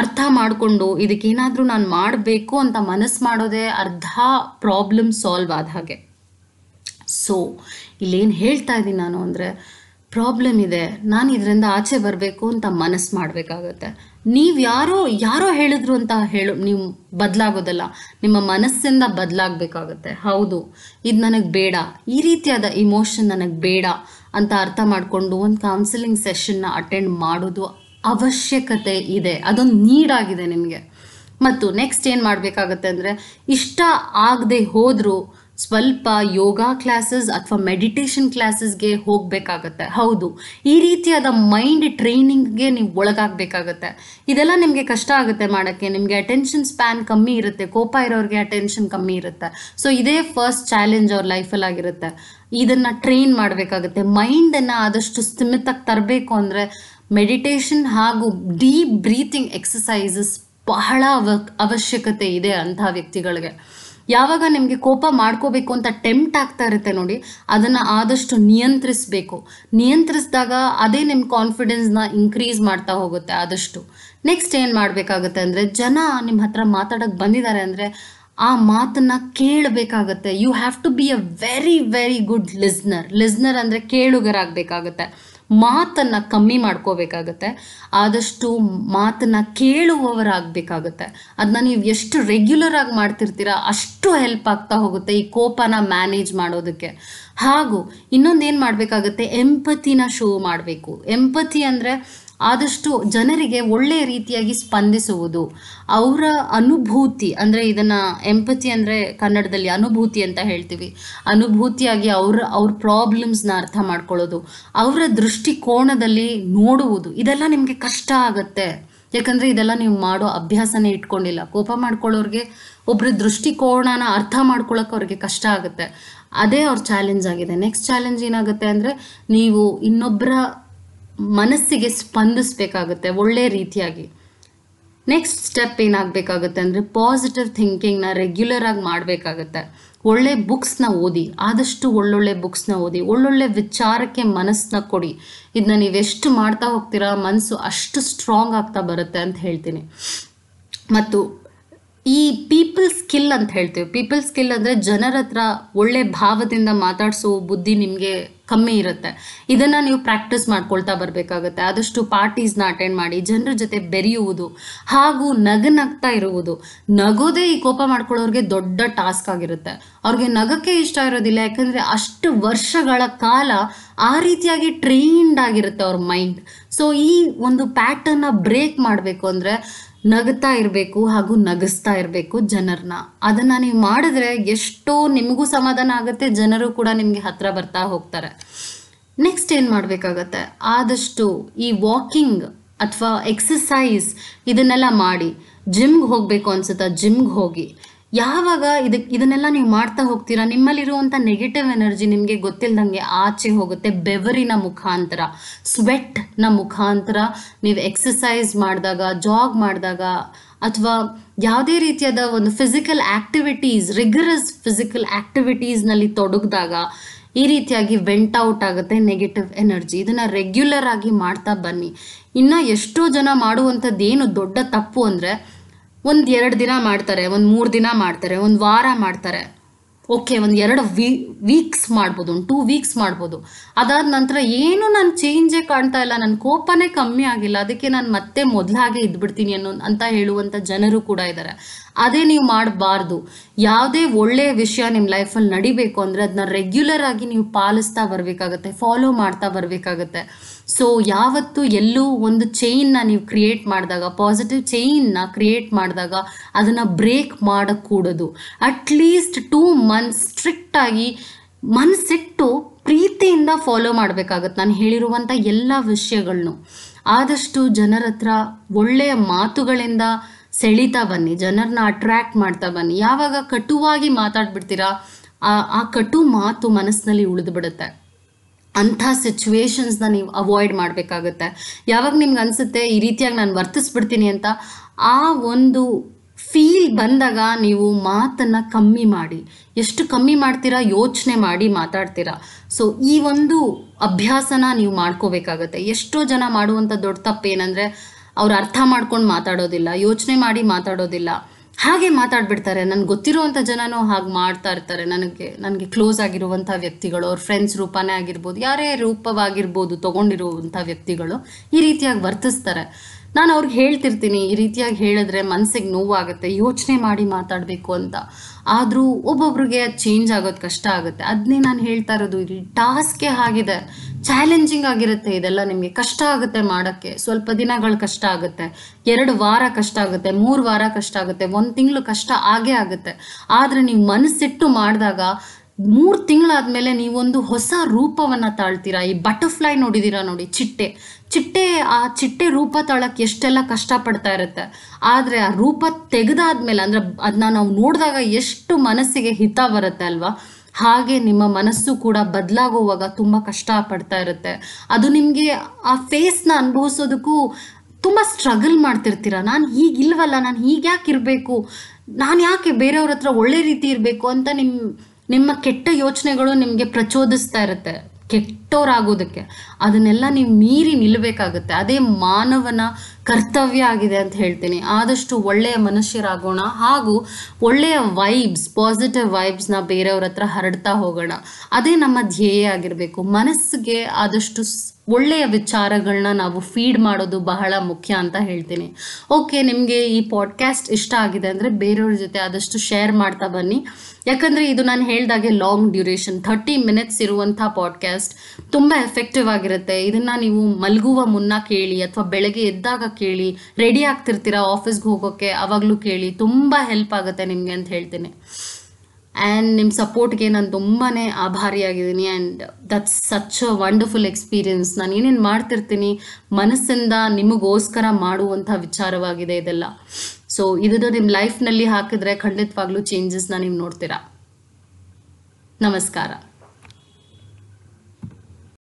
ಅರ್ಥ ಮಾಡಿಕೊಂಡು ಇದಕ್ಕೇನಾದರೂ ನಾನು ಮಾಡಬೇಕು ಅಂತ ಮನಸ್ಸು ಮಾಡೋದೇ ಅರ್ಧ ಪ್ರಾಬ್ಲಮ್ ಸಾಲ್ವ್ ಆದ ಹಾಗೆ ಸೊ ಇಲ್ಲೇನು ಹೇಳ್ತಾ ಇದ್ದೀನಿ ನಾನು ಅಂದರೆ ಪ್ರಾಬ್ಲಮ್ ಇದೆ ನಾನು ಇದರಿಂದ ಆಚೆ ಬರಬೇಕು ಅಂತ ಮನಸ್ಸು ಮಾಡಬೇಕಾಗತ್ತೆ ನೀವು ಯಾರೋ ಯಾರೋ ಹೇಳಿದ್ರು ಅಂತ ಹೇಳು ನೀವು ಬದಲಾಗೋದಲ್ಲ ನಿಮ್ಮ ಮನಸ್ಸಿಂದ ಬದಲಾಗಬೇಕಾಗತ್ತೆ ಹೌದು ಇದು ನನಗೆ ಬೇಡ ಈ ರೀತಿಯಾದ ಇಮೋಷನ್ ನನಗೆ ಬೇಡ ಅಂತ ಅರ್ಥ ಮಾಡಿಕೊಂಡು ಒಂದು ಕೌನ್ಸಿಲಿಂಗ್ ಸೆಷನ್ನ ಅಟೆಂಡ್ ಮಾಡೋದು ಅವಶ್ಯಕತೆ ಇದೆ ಅದೊಂದು ನೀಡಾಗಿದೆ ನಿಮಗೆ ಮತ್ತು ನೆಕ್ಸ್ಟ್ ಏನು ಮಾಡಬೇಕಾಗತ್ತೆ ಅಂದರೆ ಇಷ್ಟ ಆಗದೆ ಹೋದರೂ ಸ್ವಲ್ಪ ಯೋಗ ಕ್ಲಾಸಸ್ ಅಥವಾ ಮೆಡಿಟೇಷನ್ ಕ್ಲಾಸಸ್ಗೆ ಹೋಗಬೇಕಾಗತ್ತೆ ಹೌದು ಈ ರೀತಿಯಾದ ಮೈಂಡ್ ಟ್ರೈನಿಂಗ್ಗೆ ನೀವು ಒಳಗಾಗಬೇಕಾಗತ್ತೆ ಇದೆಲ್ಲ ನಿಮಗೆ ಕಷ್ಟ ಆಗುತ್ತೆ ಮಾಡೋಕ್ಕೆ ನಿಮಗೆ ಅಟೆನ್ಷನ್ ಸ್ಪ್ಯಾನ್ ಕಮ್ಮಿ ಇರುತ್ತೆ ಕೋಪ ಇರೋರಿಗೆ ಅಟೆನ್ಷನ್ ಕಮ್ಮಿ ಇರುತ್ತೆ ಸೊ ಇದೇ ಫಸ್ಟ್ ಚಾಲೆಂಜ್ ಅವ್ರ ಲೈಫಲ್ಲಾಗಿರುತ್ತೆ ಆಗಿರುತ್ತೆ ಇದನ್ನು ಟ್ರೈನ್ ಮಾಡಬೇಕಾಗುತ್ತೆ ಮೈಂಡನ್ನು ಆದಷ್ಟು ಸ್ಥಿಮಿತಕ್ಕೆ ತರಬೇಕು ಅಂದರೆ ಮೆಡಿಟೇಷನ್ ಹಾಗೂ ಡೀಪ್ ಬ್ರೀತಿಂಗ್ ಎಕ್ಸಸೈಸಸ್ ಬಹಳ ಅವ ಅವಶ್ಯಕತೆ ಇದೆ ಅಂಥ ವ್ಯಕ್ತಿಗಳಿಗೆ ಯಾವಾಗ ನಿಮಗೆ ಕೋಪ ಮಾಡ್ಕೋಬೇಕು ಅಂತ ಟೆಂಪ್ಟ್ ಆಗ್ತಾ ಇರುತ್ತೆ ನೋಡಿ ಅದನ್ನು ಆದಷ್ಟು ನಿಯಂತ್ರಿಸಬೇಕು ನಿಯಂತ್ರಿಸಿದಾಗ ಅದೇ ನಿಮ್ಮ ಕಾನ್ಫಿಡೆನ್ಸ್ನ ಇನ್ಕ್ರೀಸ್ ಮಾಡ್ತಾ ಹೋಗುತ್ತೆ ಆದಷ್ಟು ನೆಕ್ಸ್ಟ್ ಏನು ಮಾಡಬೇಕಾಗುತ್ತೆ ಅಂದರೆ ಜನ ನಿಮ್ಮ ಹತ್ರ ಮಾತಾಡೋಕ್ಕೆ ಬಂದಿದ್ದಾರೆ ಅಂದರೆ ಆ ಮಾತನ್ನ ಕೇಳಬೇಕಾಗತ್ತೆ you have to be a very very good listener listener ಅಂದರೆ ಕೇಳುಗರಾಗಬೇಕಾಗತ್ತೆ ಮಾತನ್ನು ಕಮ್ಮಿ ಮಾಡ್ಕೋಬೇಕಾಗತ್ತೆ ಆದಷ್ಟು ಮಾತನ್ನು ಕೇಳುವವರಾಗಬೇಕಾಗತ್ತೆ ಅದನ್ನ ನೀವು ಎಷ್ಟು ರೆಗ್ಯುಲರ್ ಆಗಿ ಮಾಡ್ತಿರ್ತೀರಾ ಅಷ್ಟು ಹೆಲ್ಪ್ ಆಗ್ತಾ ಹೋಗುತ್ತೆ ಈ ಕೋಪನ ಮ್ಯಾನೇಜ್ ಮಾಡೋದಕ್ಕೆ ಹಾಗೂ ಇನ್ನೊಂದು ಏನು ಮಾಡಬೇಕಾಗತ್ತೆ ಎಂಪತಿನ ಶೋ ಮಾಡಬೇಕು ಎಂಪತಿ ಅಂದರೆ ಆದಷ್ಟು ಜನರಿಗೆ ಒಳ್ಳೆಯ ರೀತಿಯಾಗಿ ಸ್ಪಂದಿಸುವುದು ಅವರ ಅನುಭೂತಿ ಅಂದರೆ ಇದನ್ನು ಎಂಪತಿ ಅಂದರೆ ಕನ್ನಡದಲ್ಲಿ ಅನುಭೂತಿ ಅಂತ ಹೇಳ್ತೀವಿ ಅನುಭೂತಿಯಾಗಿ ಅವರ ಅವ್ರ ಪ್ರಾಬ್ಲಮ್ಸ್ನ ಅರ್ಥ ಮಾಡ್ಕೊಳ್ಳೋದು ಅವರ ದೃಷ್ಟಿಕೋನದಲ್ಲಿ ನೋಡುವುದು ಇದೆಲ್ಲ ನಿಮಗೆ ಕಷ್ಟ ಆಗುತ್ತೆ ಯಾಕಂದರೆ ಇದೆಲ್ಲ ನೀವು ಮಾಡೋ ಅಭ್ಯಾಸನೇ ಇಟ್ಕೊಂಡಿಲ್ಲ ಕೋಪ ಮಾಡ್ಕೊಳ್ಳೋರಿಗೆ ಒಬ್ಬರ ದೃಷ್ಟಿಕೋನನ ಅರ್ಥ ಮಾಡ್ಕೊಳ್ಳೋಕೆ ಅವ್ರಿಗೆ ಕಷ್ಟ ಆಗುತ್ತೆ ಅದೇ ಅವ್ರ ಚಾಲೆಂಜ್ ಆಗಿದೆ ನೆಕ್ಸ್ಟ್ ಚಾಲೆಂಜ್ ಏನಾಗುತ್ತೆ ಅಂದರೆ ನೀವು ಇನ್ನೊಬ್ಬರ ಮನಸ್ಸಿಗೆ ಸ್ಪಂದಿಸಬೇಕಾಗುತ್ತೆ ಒಳ್ಳೆ ರೀತಿಯಾಗಿ ನೆಕ್ಸ್ಟ್ ಸ್ಟೆಪ್ ಏನಾಗಬೇಕಾಗುತ್ತೆ ಅಂದರೆ ಪಾಸಿಟಿವ್ ಥಿಂಕಿಂಗ್ನ ರೆಗ್ಯುಲರ್ ಆಗಿ ಮಾಡಬೇಕಾಗುತ್ತೆ ಒಳ್ಳೆ ಬುಕ್ಸ್ನ ಓದಿ ಆದಷ್ಟು ಒಳ್ಳೊಳ್ಳೆ ಬುಕ್ಸ್ನ ಓದಿ ಒಳ್ಳೊಳ್ಳೆ ವಿಚಾರಕ್ಕೆ ಮನಸ್ಸನ್ನ ಕೊಡಿ ಇದನ್ನ ನೀವೆಷ್ಟು ಮಾಡ್ತಾ ಹೋಗ್ತೀರಾ ಮನಸ್ಸು ಅಷ್ಟು ಸ್ಟ್ರಾಂಗ್ ಆಗ್ತಾ ಬರುತ್ತೆ ಅಂತ ಹೇಳ್ತೀನಿ ಮತ್ತು ಈ ಪೀಪಲ್ ಸ್ಕಿಲ್ ಅಂತ ಹೇಳ್ತೀವಿ ಪೀಪಲ್ ಸ್ಕಿಲ್ ಅಂದರೆ ಜನರ ಹತ್ರ ಒಳ್ಳೆ ಭಾವದಿಂದ ಮಾತಾಡಿಸೋ ಬುದ್ಧಿ ನಿಮಗೆ ಕಮ್ಮಿ ಇರುತ್ತೆ ಇದನ್ನ ನೀವು ಪ್ರಾಕ್ಟೀಸ್ ಮಾಡ್ಕೊಳ್ತಾ ಬರಬೇಕಾಗುತ್ತೆ ಆದಷ್ಟು ಪಾರ್ಟೀಸ್ನ ಅಟೆಂಡ್ ಮಾಡಿ ಜನರ ಜೊತೆ ಬೆರೆಯುವುದು ಹಾಗೂ ನಗ್ತಾ ಇರುವುದು ನಗೋದೇ ಈ ಕೋಪ ಮಾಡ್ಕೊಳ್ಳೋರಿಗೆ ದೊಡ್ಡ ಟಾಸ್ಕ್ ಆಗಿರುತ್ತೆ ಅವ್ರಿಗೆ ನಗಕ್ಕೆ ಇಷ್ಟ ಇರೋದಿಲ್ಲ ಯಾಕಂದರೆ ಅಷ್ಟು ವರ್ಷಗಳ ಕಾಲ ಆ ರೀತಿಯಾಗಿ ಟ್ರೈನ್ಡ್ ಆಗಿರುತ್ತೆ ಅವ್ರ ಮೈಂಡ್ ಸೊ ಈ ಒಂದು ಪ್ಯಾಟರ್ನ ಬ್ರೇಕ್ ಮಾಡಬೇಕು ಅಂದರೆ ನಗ್ತಾ ಇರಬೇಕು ಹಾಗೂ ನಗಿಸ್ತಾ ಇರಬೇಕು ಜನರನ್ನ ಅದನ್ನು ನೀವು ಮಾಡಿದ್ರೆ ಎಷ್ಟೋ ನಿಮಗೂ ಸಮಾಧಾನ ಆಗುತ್ತೆ ಜನರು ಕೂಡ ನಿಮಗೆ ಹತ್ತಿರ ಬರ್ತಾ ಹೋಗ್ತಾರೆ ನೆಕ್ಸ್ಟ್ ಏನು ಮಾಡಬೇಕಾಗತ್ತೆ ಆದಷ್ಟು ಈ ವಾಕಿಂಗ್ ಅಥವಾ ಎಕ್ಸಸೈಸ್ ಇದನ್ನೆಲ್ಲ ಮಾಡಿ ಜಿಮ್ಗೆ ಹೋಗಬೇಕು ಅನ್ಸುತ್ತಾ ಜಿಮ್ಗೆ ಹೋಗಿ ಯಾವಾಗ ಇದಕ್ಕೆ ಇದನ್ನೆಲ್ಲ ನೀವು ಮಾಡ್ತಾ ಹೋಗ್ತೀರಾ ನಿಮ್ಮಲ್ಲಿರುವಂಥ ನೆಗೆಟಿವ್ ಎನರ್ಜಿ ನಿಮಗೆ ಗೊತ್ತಿಲ್ಲದಂಗೆ ಆಚೆ ಹೋಗುತ್ತೆ ಬೆವರಿನ ಮುಖಾಂತರ ಸ್ವೆಟ್ನ ಮುಖಾಂತರ ನೀವು ಎಕ್ಸಸೈಸ್ ಮಾಡಿದಾಗ ಜಾಗ್ ಮಾಡಿದಾಗ ಅಥವಾ ಯಾವುದೇ ರೀತಿಯಾದ ಒಂದು ಫಿಸಿಕಲ್ ಆ್ಯಕ್ಟಿವಿಟೀಸ್ ರಿಗರಸ್ ಫಿಸಿಕಲ್ ಆ್ಯಕ್ಟಿವಿಟೀಸ್ನಲ್ಲಿ ತೊಡಗಿದಾಗ ಈ ರೀತಿಯಾಗಿ ವೆಂಟ್ ಔಟ್ ಆಗುತ್ತೆ ನೆಗೆಟಿವ್ ಎನರ್ಜಿ ಇದನ್ನು ರೆಗ್ಯುಲರ್ ಆಗಿ ಮಾಡ್ತಾ ಬನ್ನಿ ಇನ್ನು ಎಷ್ಟೋ ಜನ ಮಾಡುವಂಥದ್ದು ಏನು ದೊಡ್ಡ ತಪ್ಪು ಅಂದರೆ ಒಂದು ಎರಡು ದಿನ ಮಾಡ್ತಾರೆ ಒಂದು ಮೂರು ದಿನ ಮಾಡ್ತಾರೆ ಒಂದು ವಾರ ಮಾಡ್ತಾರೆ ಓಕೆ ಒಂದು ಎರಡು ವೀ ವೀಕ್ಸ್ ಮಾಡ್ಬೋದು ಒಂದು ಟೂ ವೀಕ್ಸ್ ಮಾಡ್ಬೋದು ಅದಾದ ನಂತರ ಏನು ನಾನು ಚೇಂಜೇ ಕಾಣ್ತಾ ಇಲ್ಲ ನನ್ನ ಕೋಪನೇ ಕಮ್ಮಿ ಆಗಿಲ್ಲ ಅದಕ್ಕೆ ನಾನು ಮತ್ತೆ ಮೊದಲಾಗೆ ಇದ್ಬಿಡ್ತೀನಿ ಅನ್ನೋ ಅಂತ ಹೇಳುವಂಥ ಜನರು ಕೂಡ ಇದ್ದಾರೆ ಅದೇ ನೀವು ಮಾಡಬಾರ್ದು ಯಾವುದೇ ಒಳ್ಳೆಯ ವಿಷಯ ನಿಮ್ಮ ಲೈಫಲ್ಲಿ ನಡಿಬೇಕು ಅಂದರೆ ಅದನ್ನ ರೆಗ್ಯುಲರ್ ಆಗಿ ನೀವು ಪಾಲಿಸ್ತಾ ಬರಬೇಕಾಗತ್ತೆ ಫಾಲೋ ಮಾಡ್ತಾ ಬರಬೇಕಾಗತ್ತೆ ಸೊ ಯಾವತ್ತು ಎಲ್ಲೂ ಒಂದು ಚೈನ್ನ ನೀವು ಕ್ರಿಯೇಟ್ ಮಾಡಿದಾಗ ಪಾಸಿಟಿವ್ ಚೈನ್ನ ಕ್ರಿಯೇಟ್ ಮಾಡಿದಾಗ ಅದನ್ನು ಬ್ರೇಕ್ ಮಾಡಕೂಡದು ಅಟ್ಲೀಸ್ಟ್ ಟೂ ಮಂತ್ಸ್ ಸ್ಟ್ರಿಕ್ಟಾಗಿ ಮನಸ್ಸಿಟ್ಟು ಪ್ರೀತಿಯಿಂದ ಫಾಲೋ ಮಾಡಬೇಕಾಗತ್ತೆ ನಾನು ಹೇಳಿರುವಂಥ ಎಲ್ಲ ವಿಷಯಗಳನ್ನು ಆದಷ್ಟು ಜನರ ಹತ್ರ ಒಳ್ಳೆಯ ಮಾತುಗಳಿಂದ ಸೆಳೀತಾ ಬನ್ನಿ ಜನರನ್ನ ಅಟ್ರ್ಯಾಕ್ಟ್ ಮಾಡ್ತಾ ಬನ್ನಿ ಯಾವಾಗ ಕಟುವಾಗಿ ಮಾತಾಡ್ಬಿಡ್ತೀರಾ ಆ ಕಟು ಮಾತು ಮನಸ್ಸಿನಲ್ಲಿ ಉಳಿದು ಬಿಡುತ್ತೆ ಅಂಥ ಸಿಚುವೇಶನ್ಸ್ನ ನೀವು ಅವಾಯ್ಡ್ ಮಾಡಬೇಕಾಗುತ್ತೆ ಯಾವಾಗ ನಿಮ್ಗೆ ಅನಿಸುತ್ತೆ ಈ ರೀತಿಯಾಗಿ ನಾನು ವರ್ತಿಸ್ಬಿಡ್ತೀನಿ ಅಂತ ಆ ಒಂದು ಫೀಲ್ ಬಂದಾಗ ನೀವು ಮಾತನ್ನು ಕಮ್ಮಿ ಮಾಡಿ ಎಷ್ಟು ಕಮ್ಮಿ ಮಾಡ್ತೀರಾ ಯೋಚನೆ ಮಾಡಿ ಮಾತಾಡ್ತೀರಾ ಸೊ ಈ ಒಂದು ಅಭ್ಯಾಸನ ನೀವು ಮಾಡ್ಕೋಬೇಕಾಗತ್ತೆ ಎಷ್ಟೋ ಜನ ಮಾಡುವಂಥ ದೊಡ್ಡ ತಪ್ಪು ಏನಂದರೆ ಅವ್ರು ಅರ್ಥ ಮಾಡ್ಕೊಂಡು ಮಾತಾಡೋದಿಲ್ಲ ಯೋಚನೆ ಮಾಡಿ ಮಾತಾಡೋದಿಲ್ಲ ಹಾಗೆ ಮಾತಾಡ್ಬಿಡ್ತಾರೆ ನನ್ಗೆ ಗೊತ್ತಿರುವಂತ ಜನನೂ ಹಾಗೆ ಮಾಡ್ತಾ ಇರ್ತಾರೆ ನನಗೆ ನನಗೆ ಕ್ಲೋಸ್ ಆಗಿರುವಂಥ ವ್ಯಕ್ತಿಗಳು ಅವ್ರ ಫ್ರೆಂಡ್ಸ್ ರೂಪನೇ ಆಗಿರ್ಬೋದು ಯಾರೇ ರೂಪವಾಗಿರ್ಬೋದು ತೊಗೊಂಡಿರುವಂಥ ವ್ಯಕ್ತಿಗಳು ಈ ರೀತಿಯಾಗಿ ವರ್ತಿಸ್ತಾರೆ ನಾನು ಅವ್ರಿಗೆ ಹೇಳ್ತಿರ್ತೀನಿ ಈ ರೀತಿಯಾಗಿ ಹೇಳಿದ್ರೆ ಮನಸ್ಸಿಗೆ ನೋವಾಗುತ್ತೆ ಯೋಚನೆ ಮಾಡಿ ಮಾತಾಡಬೇಕು ಅಂತ ಆದರೂ ಒಬ್ಬೊಬ್ರಿಗೆ ಅದು ಚೇಂಜ್ ಆಗೋದು ಕಷ್ಟ ಆಗುತ್ತೆ ಅದನ್ನೇ ನಾನು ಹೇಳ್ತಾ ಇರೋದು ಇಲ್ಲಿ ಟಾಸ್ಕೇ ಆಗಿದೆ ಚಾಲೆಂಜಿಂಗ್ ಆಗಿರುತ್ತೆ ಇದೆಲ್ಲ ನಿಮಗೆ ಕಷ್ಟ ಆಗುತ್ತೆ ಮಾಡೋಕ್ಕೆ ಸ್ವಲ್ಪ ದಿನಗಳು ಕಷ್ಟ ಆಗುತ್ತೆ ಎರಡು ವಾರ ಕಷ್ಟ ಆಗುತ್ತೆ ಮೂರು ವಾರ ಕಷ್ಟ ಆಗುತ್ತೆ ಒಂದು ತಿಂಗಳು ಕಷ್ಟ ಆಗೇ ಆಗುತ್ತೆ ಆದರೆ ನೀವು ಮನಸ್ಸಿಟ್ಟು ಮಾಡಿದಾಗ ಮೂರು ತಿಂಗಳಾದಮೇಲೆ ನೀವೊಂದು ಹೊಸ ರೂಪವನ್ನು ತಾಳ್ತೀರಾ ಈ ಬಟರ್ಫ್ಲೈ ನೋಡಿದ್ದೀರಾ ನೋಡಿ ಚಿಟ್ಟೆ ಚಿಟ್ಟೆ ಆ ಚಿಟ್ಟೆ ರೂಪ ತಾಳಕ್ಕೆ ಎಷ್ಟೆಲ್ಲ ಕಷ್ಟಪಡ್ತಾ ಇರುತ್ತೆ ಆದರೆ ಆ ರೂಪ ತೆಗೆದಾದ್ಮೇಲೆ ಅಂದರೆ ಅದನ್ನ ನಾವು ನೋಡಿದಾಗ ಎಷ್ಟು ಮನಸ್ಸಿಗೆ ಹಿತ ಬರುತ್ತೆ ಅಲ್ವಾ ಹಾಗೆ ನಿಮ್ಮ ಮನಸ್ಸು ಕೂಡ ಬದಲಾಗುವಾಗ ತುಂಬ ಕಷ್ಟ ಪಡ್ತಾ ಇರುತ್ತೆ ಅದು ನಿಮಗೆ ಆ ಫೇಸ್ನ ಅನುಭವಿಸೋದಕ್ಕೂ ತುಂಬ ಸ್ಟ್ರಗಲ್ ಮಾಡ್ತಿರ್ತೀರ ನಾನು ಹೀಗಿಲ್ವಲ್ಲ ನಾನು ಹೀಗ್ಯಾಕೆ ಇರಬೇಕು ನಾನು ಯಾಕೆ ಬೇರೆಯವ್ರ ಹತ್ರ ಒಳ್ಳೆ ರೀತಿ ಇರಬೇಕು ಅಂತ ನಿಮ್ಮ ನಿಮ್ಮ ಕೆಟ್ಟ ಯೋಚನೆಗಳು ನಿಮಗೆ ಪ್ರಚೋದಿಸ್ತಾ ಇರುತ್ತೆ ಕೆಟ್ಟವರಾಗೋದಕ್ಕೆ ಅದನ್ನೆಲ್ಲ ನೀವು ಮೀರಿ ನಿಲ್ಲಬೇಕಾಗುತ್ತೆ ಅದೇ ಮಾನವನ ಕರ್ತವ್ಯ ಆಗಿದೆ ಅಂತ ಹೇಳ್ತೀನಿ ಆದಷ್ಟು ಒಳ್ಳೆಯ ಮನುಷ್ಯರಾಗೋಣ ಹಾಗೂ ಒಳ್ಳೆಯ ವೈಬ್ಸ್ ಪಾಸಿಟಿವ್ ವೈಬ್ಸ್ನ ಬೇರೆಯವ್ರ ಹತ್ರ ಹರಡ್ತಾ ಹೋಗೋಣ ಅದೇ ನಮ್ಮ ಧ್ಯೇಯ ಆಗಿರಬೇಕು ಮನಸ್ಸಿಗೆ ಆದಷ್ಟು ಒಳ್ಳೆಯ ವಿಚಾರಗಳನ್ನ ನಾವು ಫೀಡ್ ಮಾಡೋದು ಬಹಳ ಮುಖ್ಯ ಅಂತ ಹೇಳ್ತೀನಿ ಓಕೆ ನಿಮಗೆ ಈ ಪಾಡ್ಕ್ಯಾಸ್ಟ್ ಇಷ್ಟ ಆಗಿದೆ ಅಂದರೆ ಬೇರೆಯವ್ರ ಜೊತೆ ಆದಷ್ಟು ಶೇರ್ ಮಾಡ್ತಾ ಬನ್ನಿ ಯಾಕಂದರೆ ಇದು ನಾನು ಹೇಳ್ದಾಗೆ ಲಾಂಗ್ ಡ್ಯೂರೇಷನ್ ಥರ್ಟಿ ಮಿನಿಟ್ಸ್ ಇರುವಂಥ ಪಾಡ್ಕ್ಯಾಸ್ಟ್ ತುಂಬ ಎಫೆಕ್ಟಿವ್ ಆಗಿರುತ್ತೆ ಇದನ್ನು ನೀವು ಮಲಗುವ ಮುನ್ನ ಕೇಳಿ ಅಥವಾ ಬೆಳಗ್ಗೆ ಎದ್ದಾಗ ಕೇಳಿ ರೆಡಿ ಆಗ್ತಿರ್ತೀರಾ ಆಫೀಸ್ಗೆ ಹೋಗೋಕ್ಕೆ ಆವಾಗಲೂ ಕೇಳಿ ತುಂಬ ಹೆಲ್ಪ್ ಆಗುತ್ತೆ ನಿಮಗೆ ಅಂತ ಹೇಳ್ತೀನಿ ಆ್ಯಂಡ್ ನಿಮ್ಮ ಸಪೋರ್ಟ್ಗೆ ನಾನು ತುಂಬಾ ಆಭಾರಿಯಾಗಿದ್ದೀನಿ and that's such a wonderful experience ನಾನು ಏನೇನು ಮಾಡ್ತಿರ್ತೀನಿ ಮನಸ್ಸಿಂದ ನಿಮಗೋಸ್ಕರ ಮಾಡುವಂಥ ವಿಚಾರವಾಗಿದೆ ಇದೆಲ್ಲ ಸೊ ಇದನ್ನು ನಿಮ್ಮ ಲೈಫ್ನಲ್ಲಿ ಹಾಕಿದ್ರೆ ಖಂಡಿತವಾಗ್ಲೂ ಚೇಂಜಸ್ನ ನೀವು ನೋಡ್ತೀರಾ ನಮಸ್ಕಾರ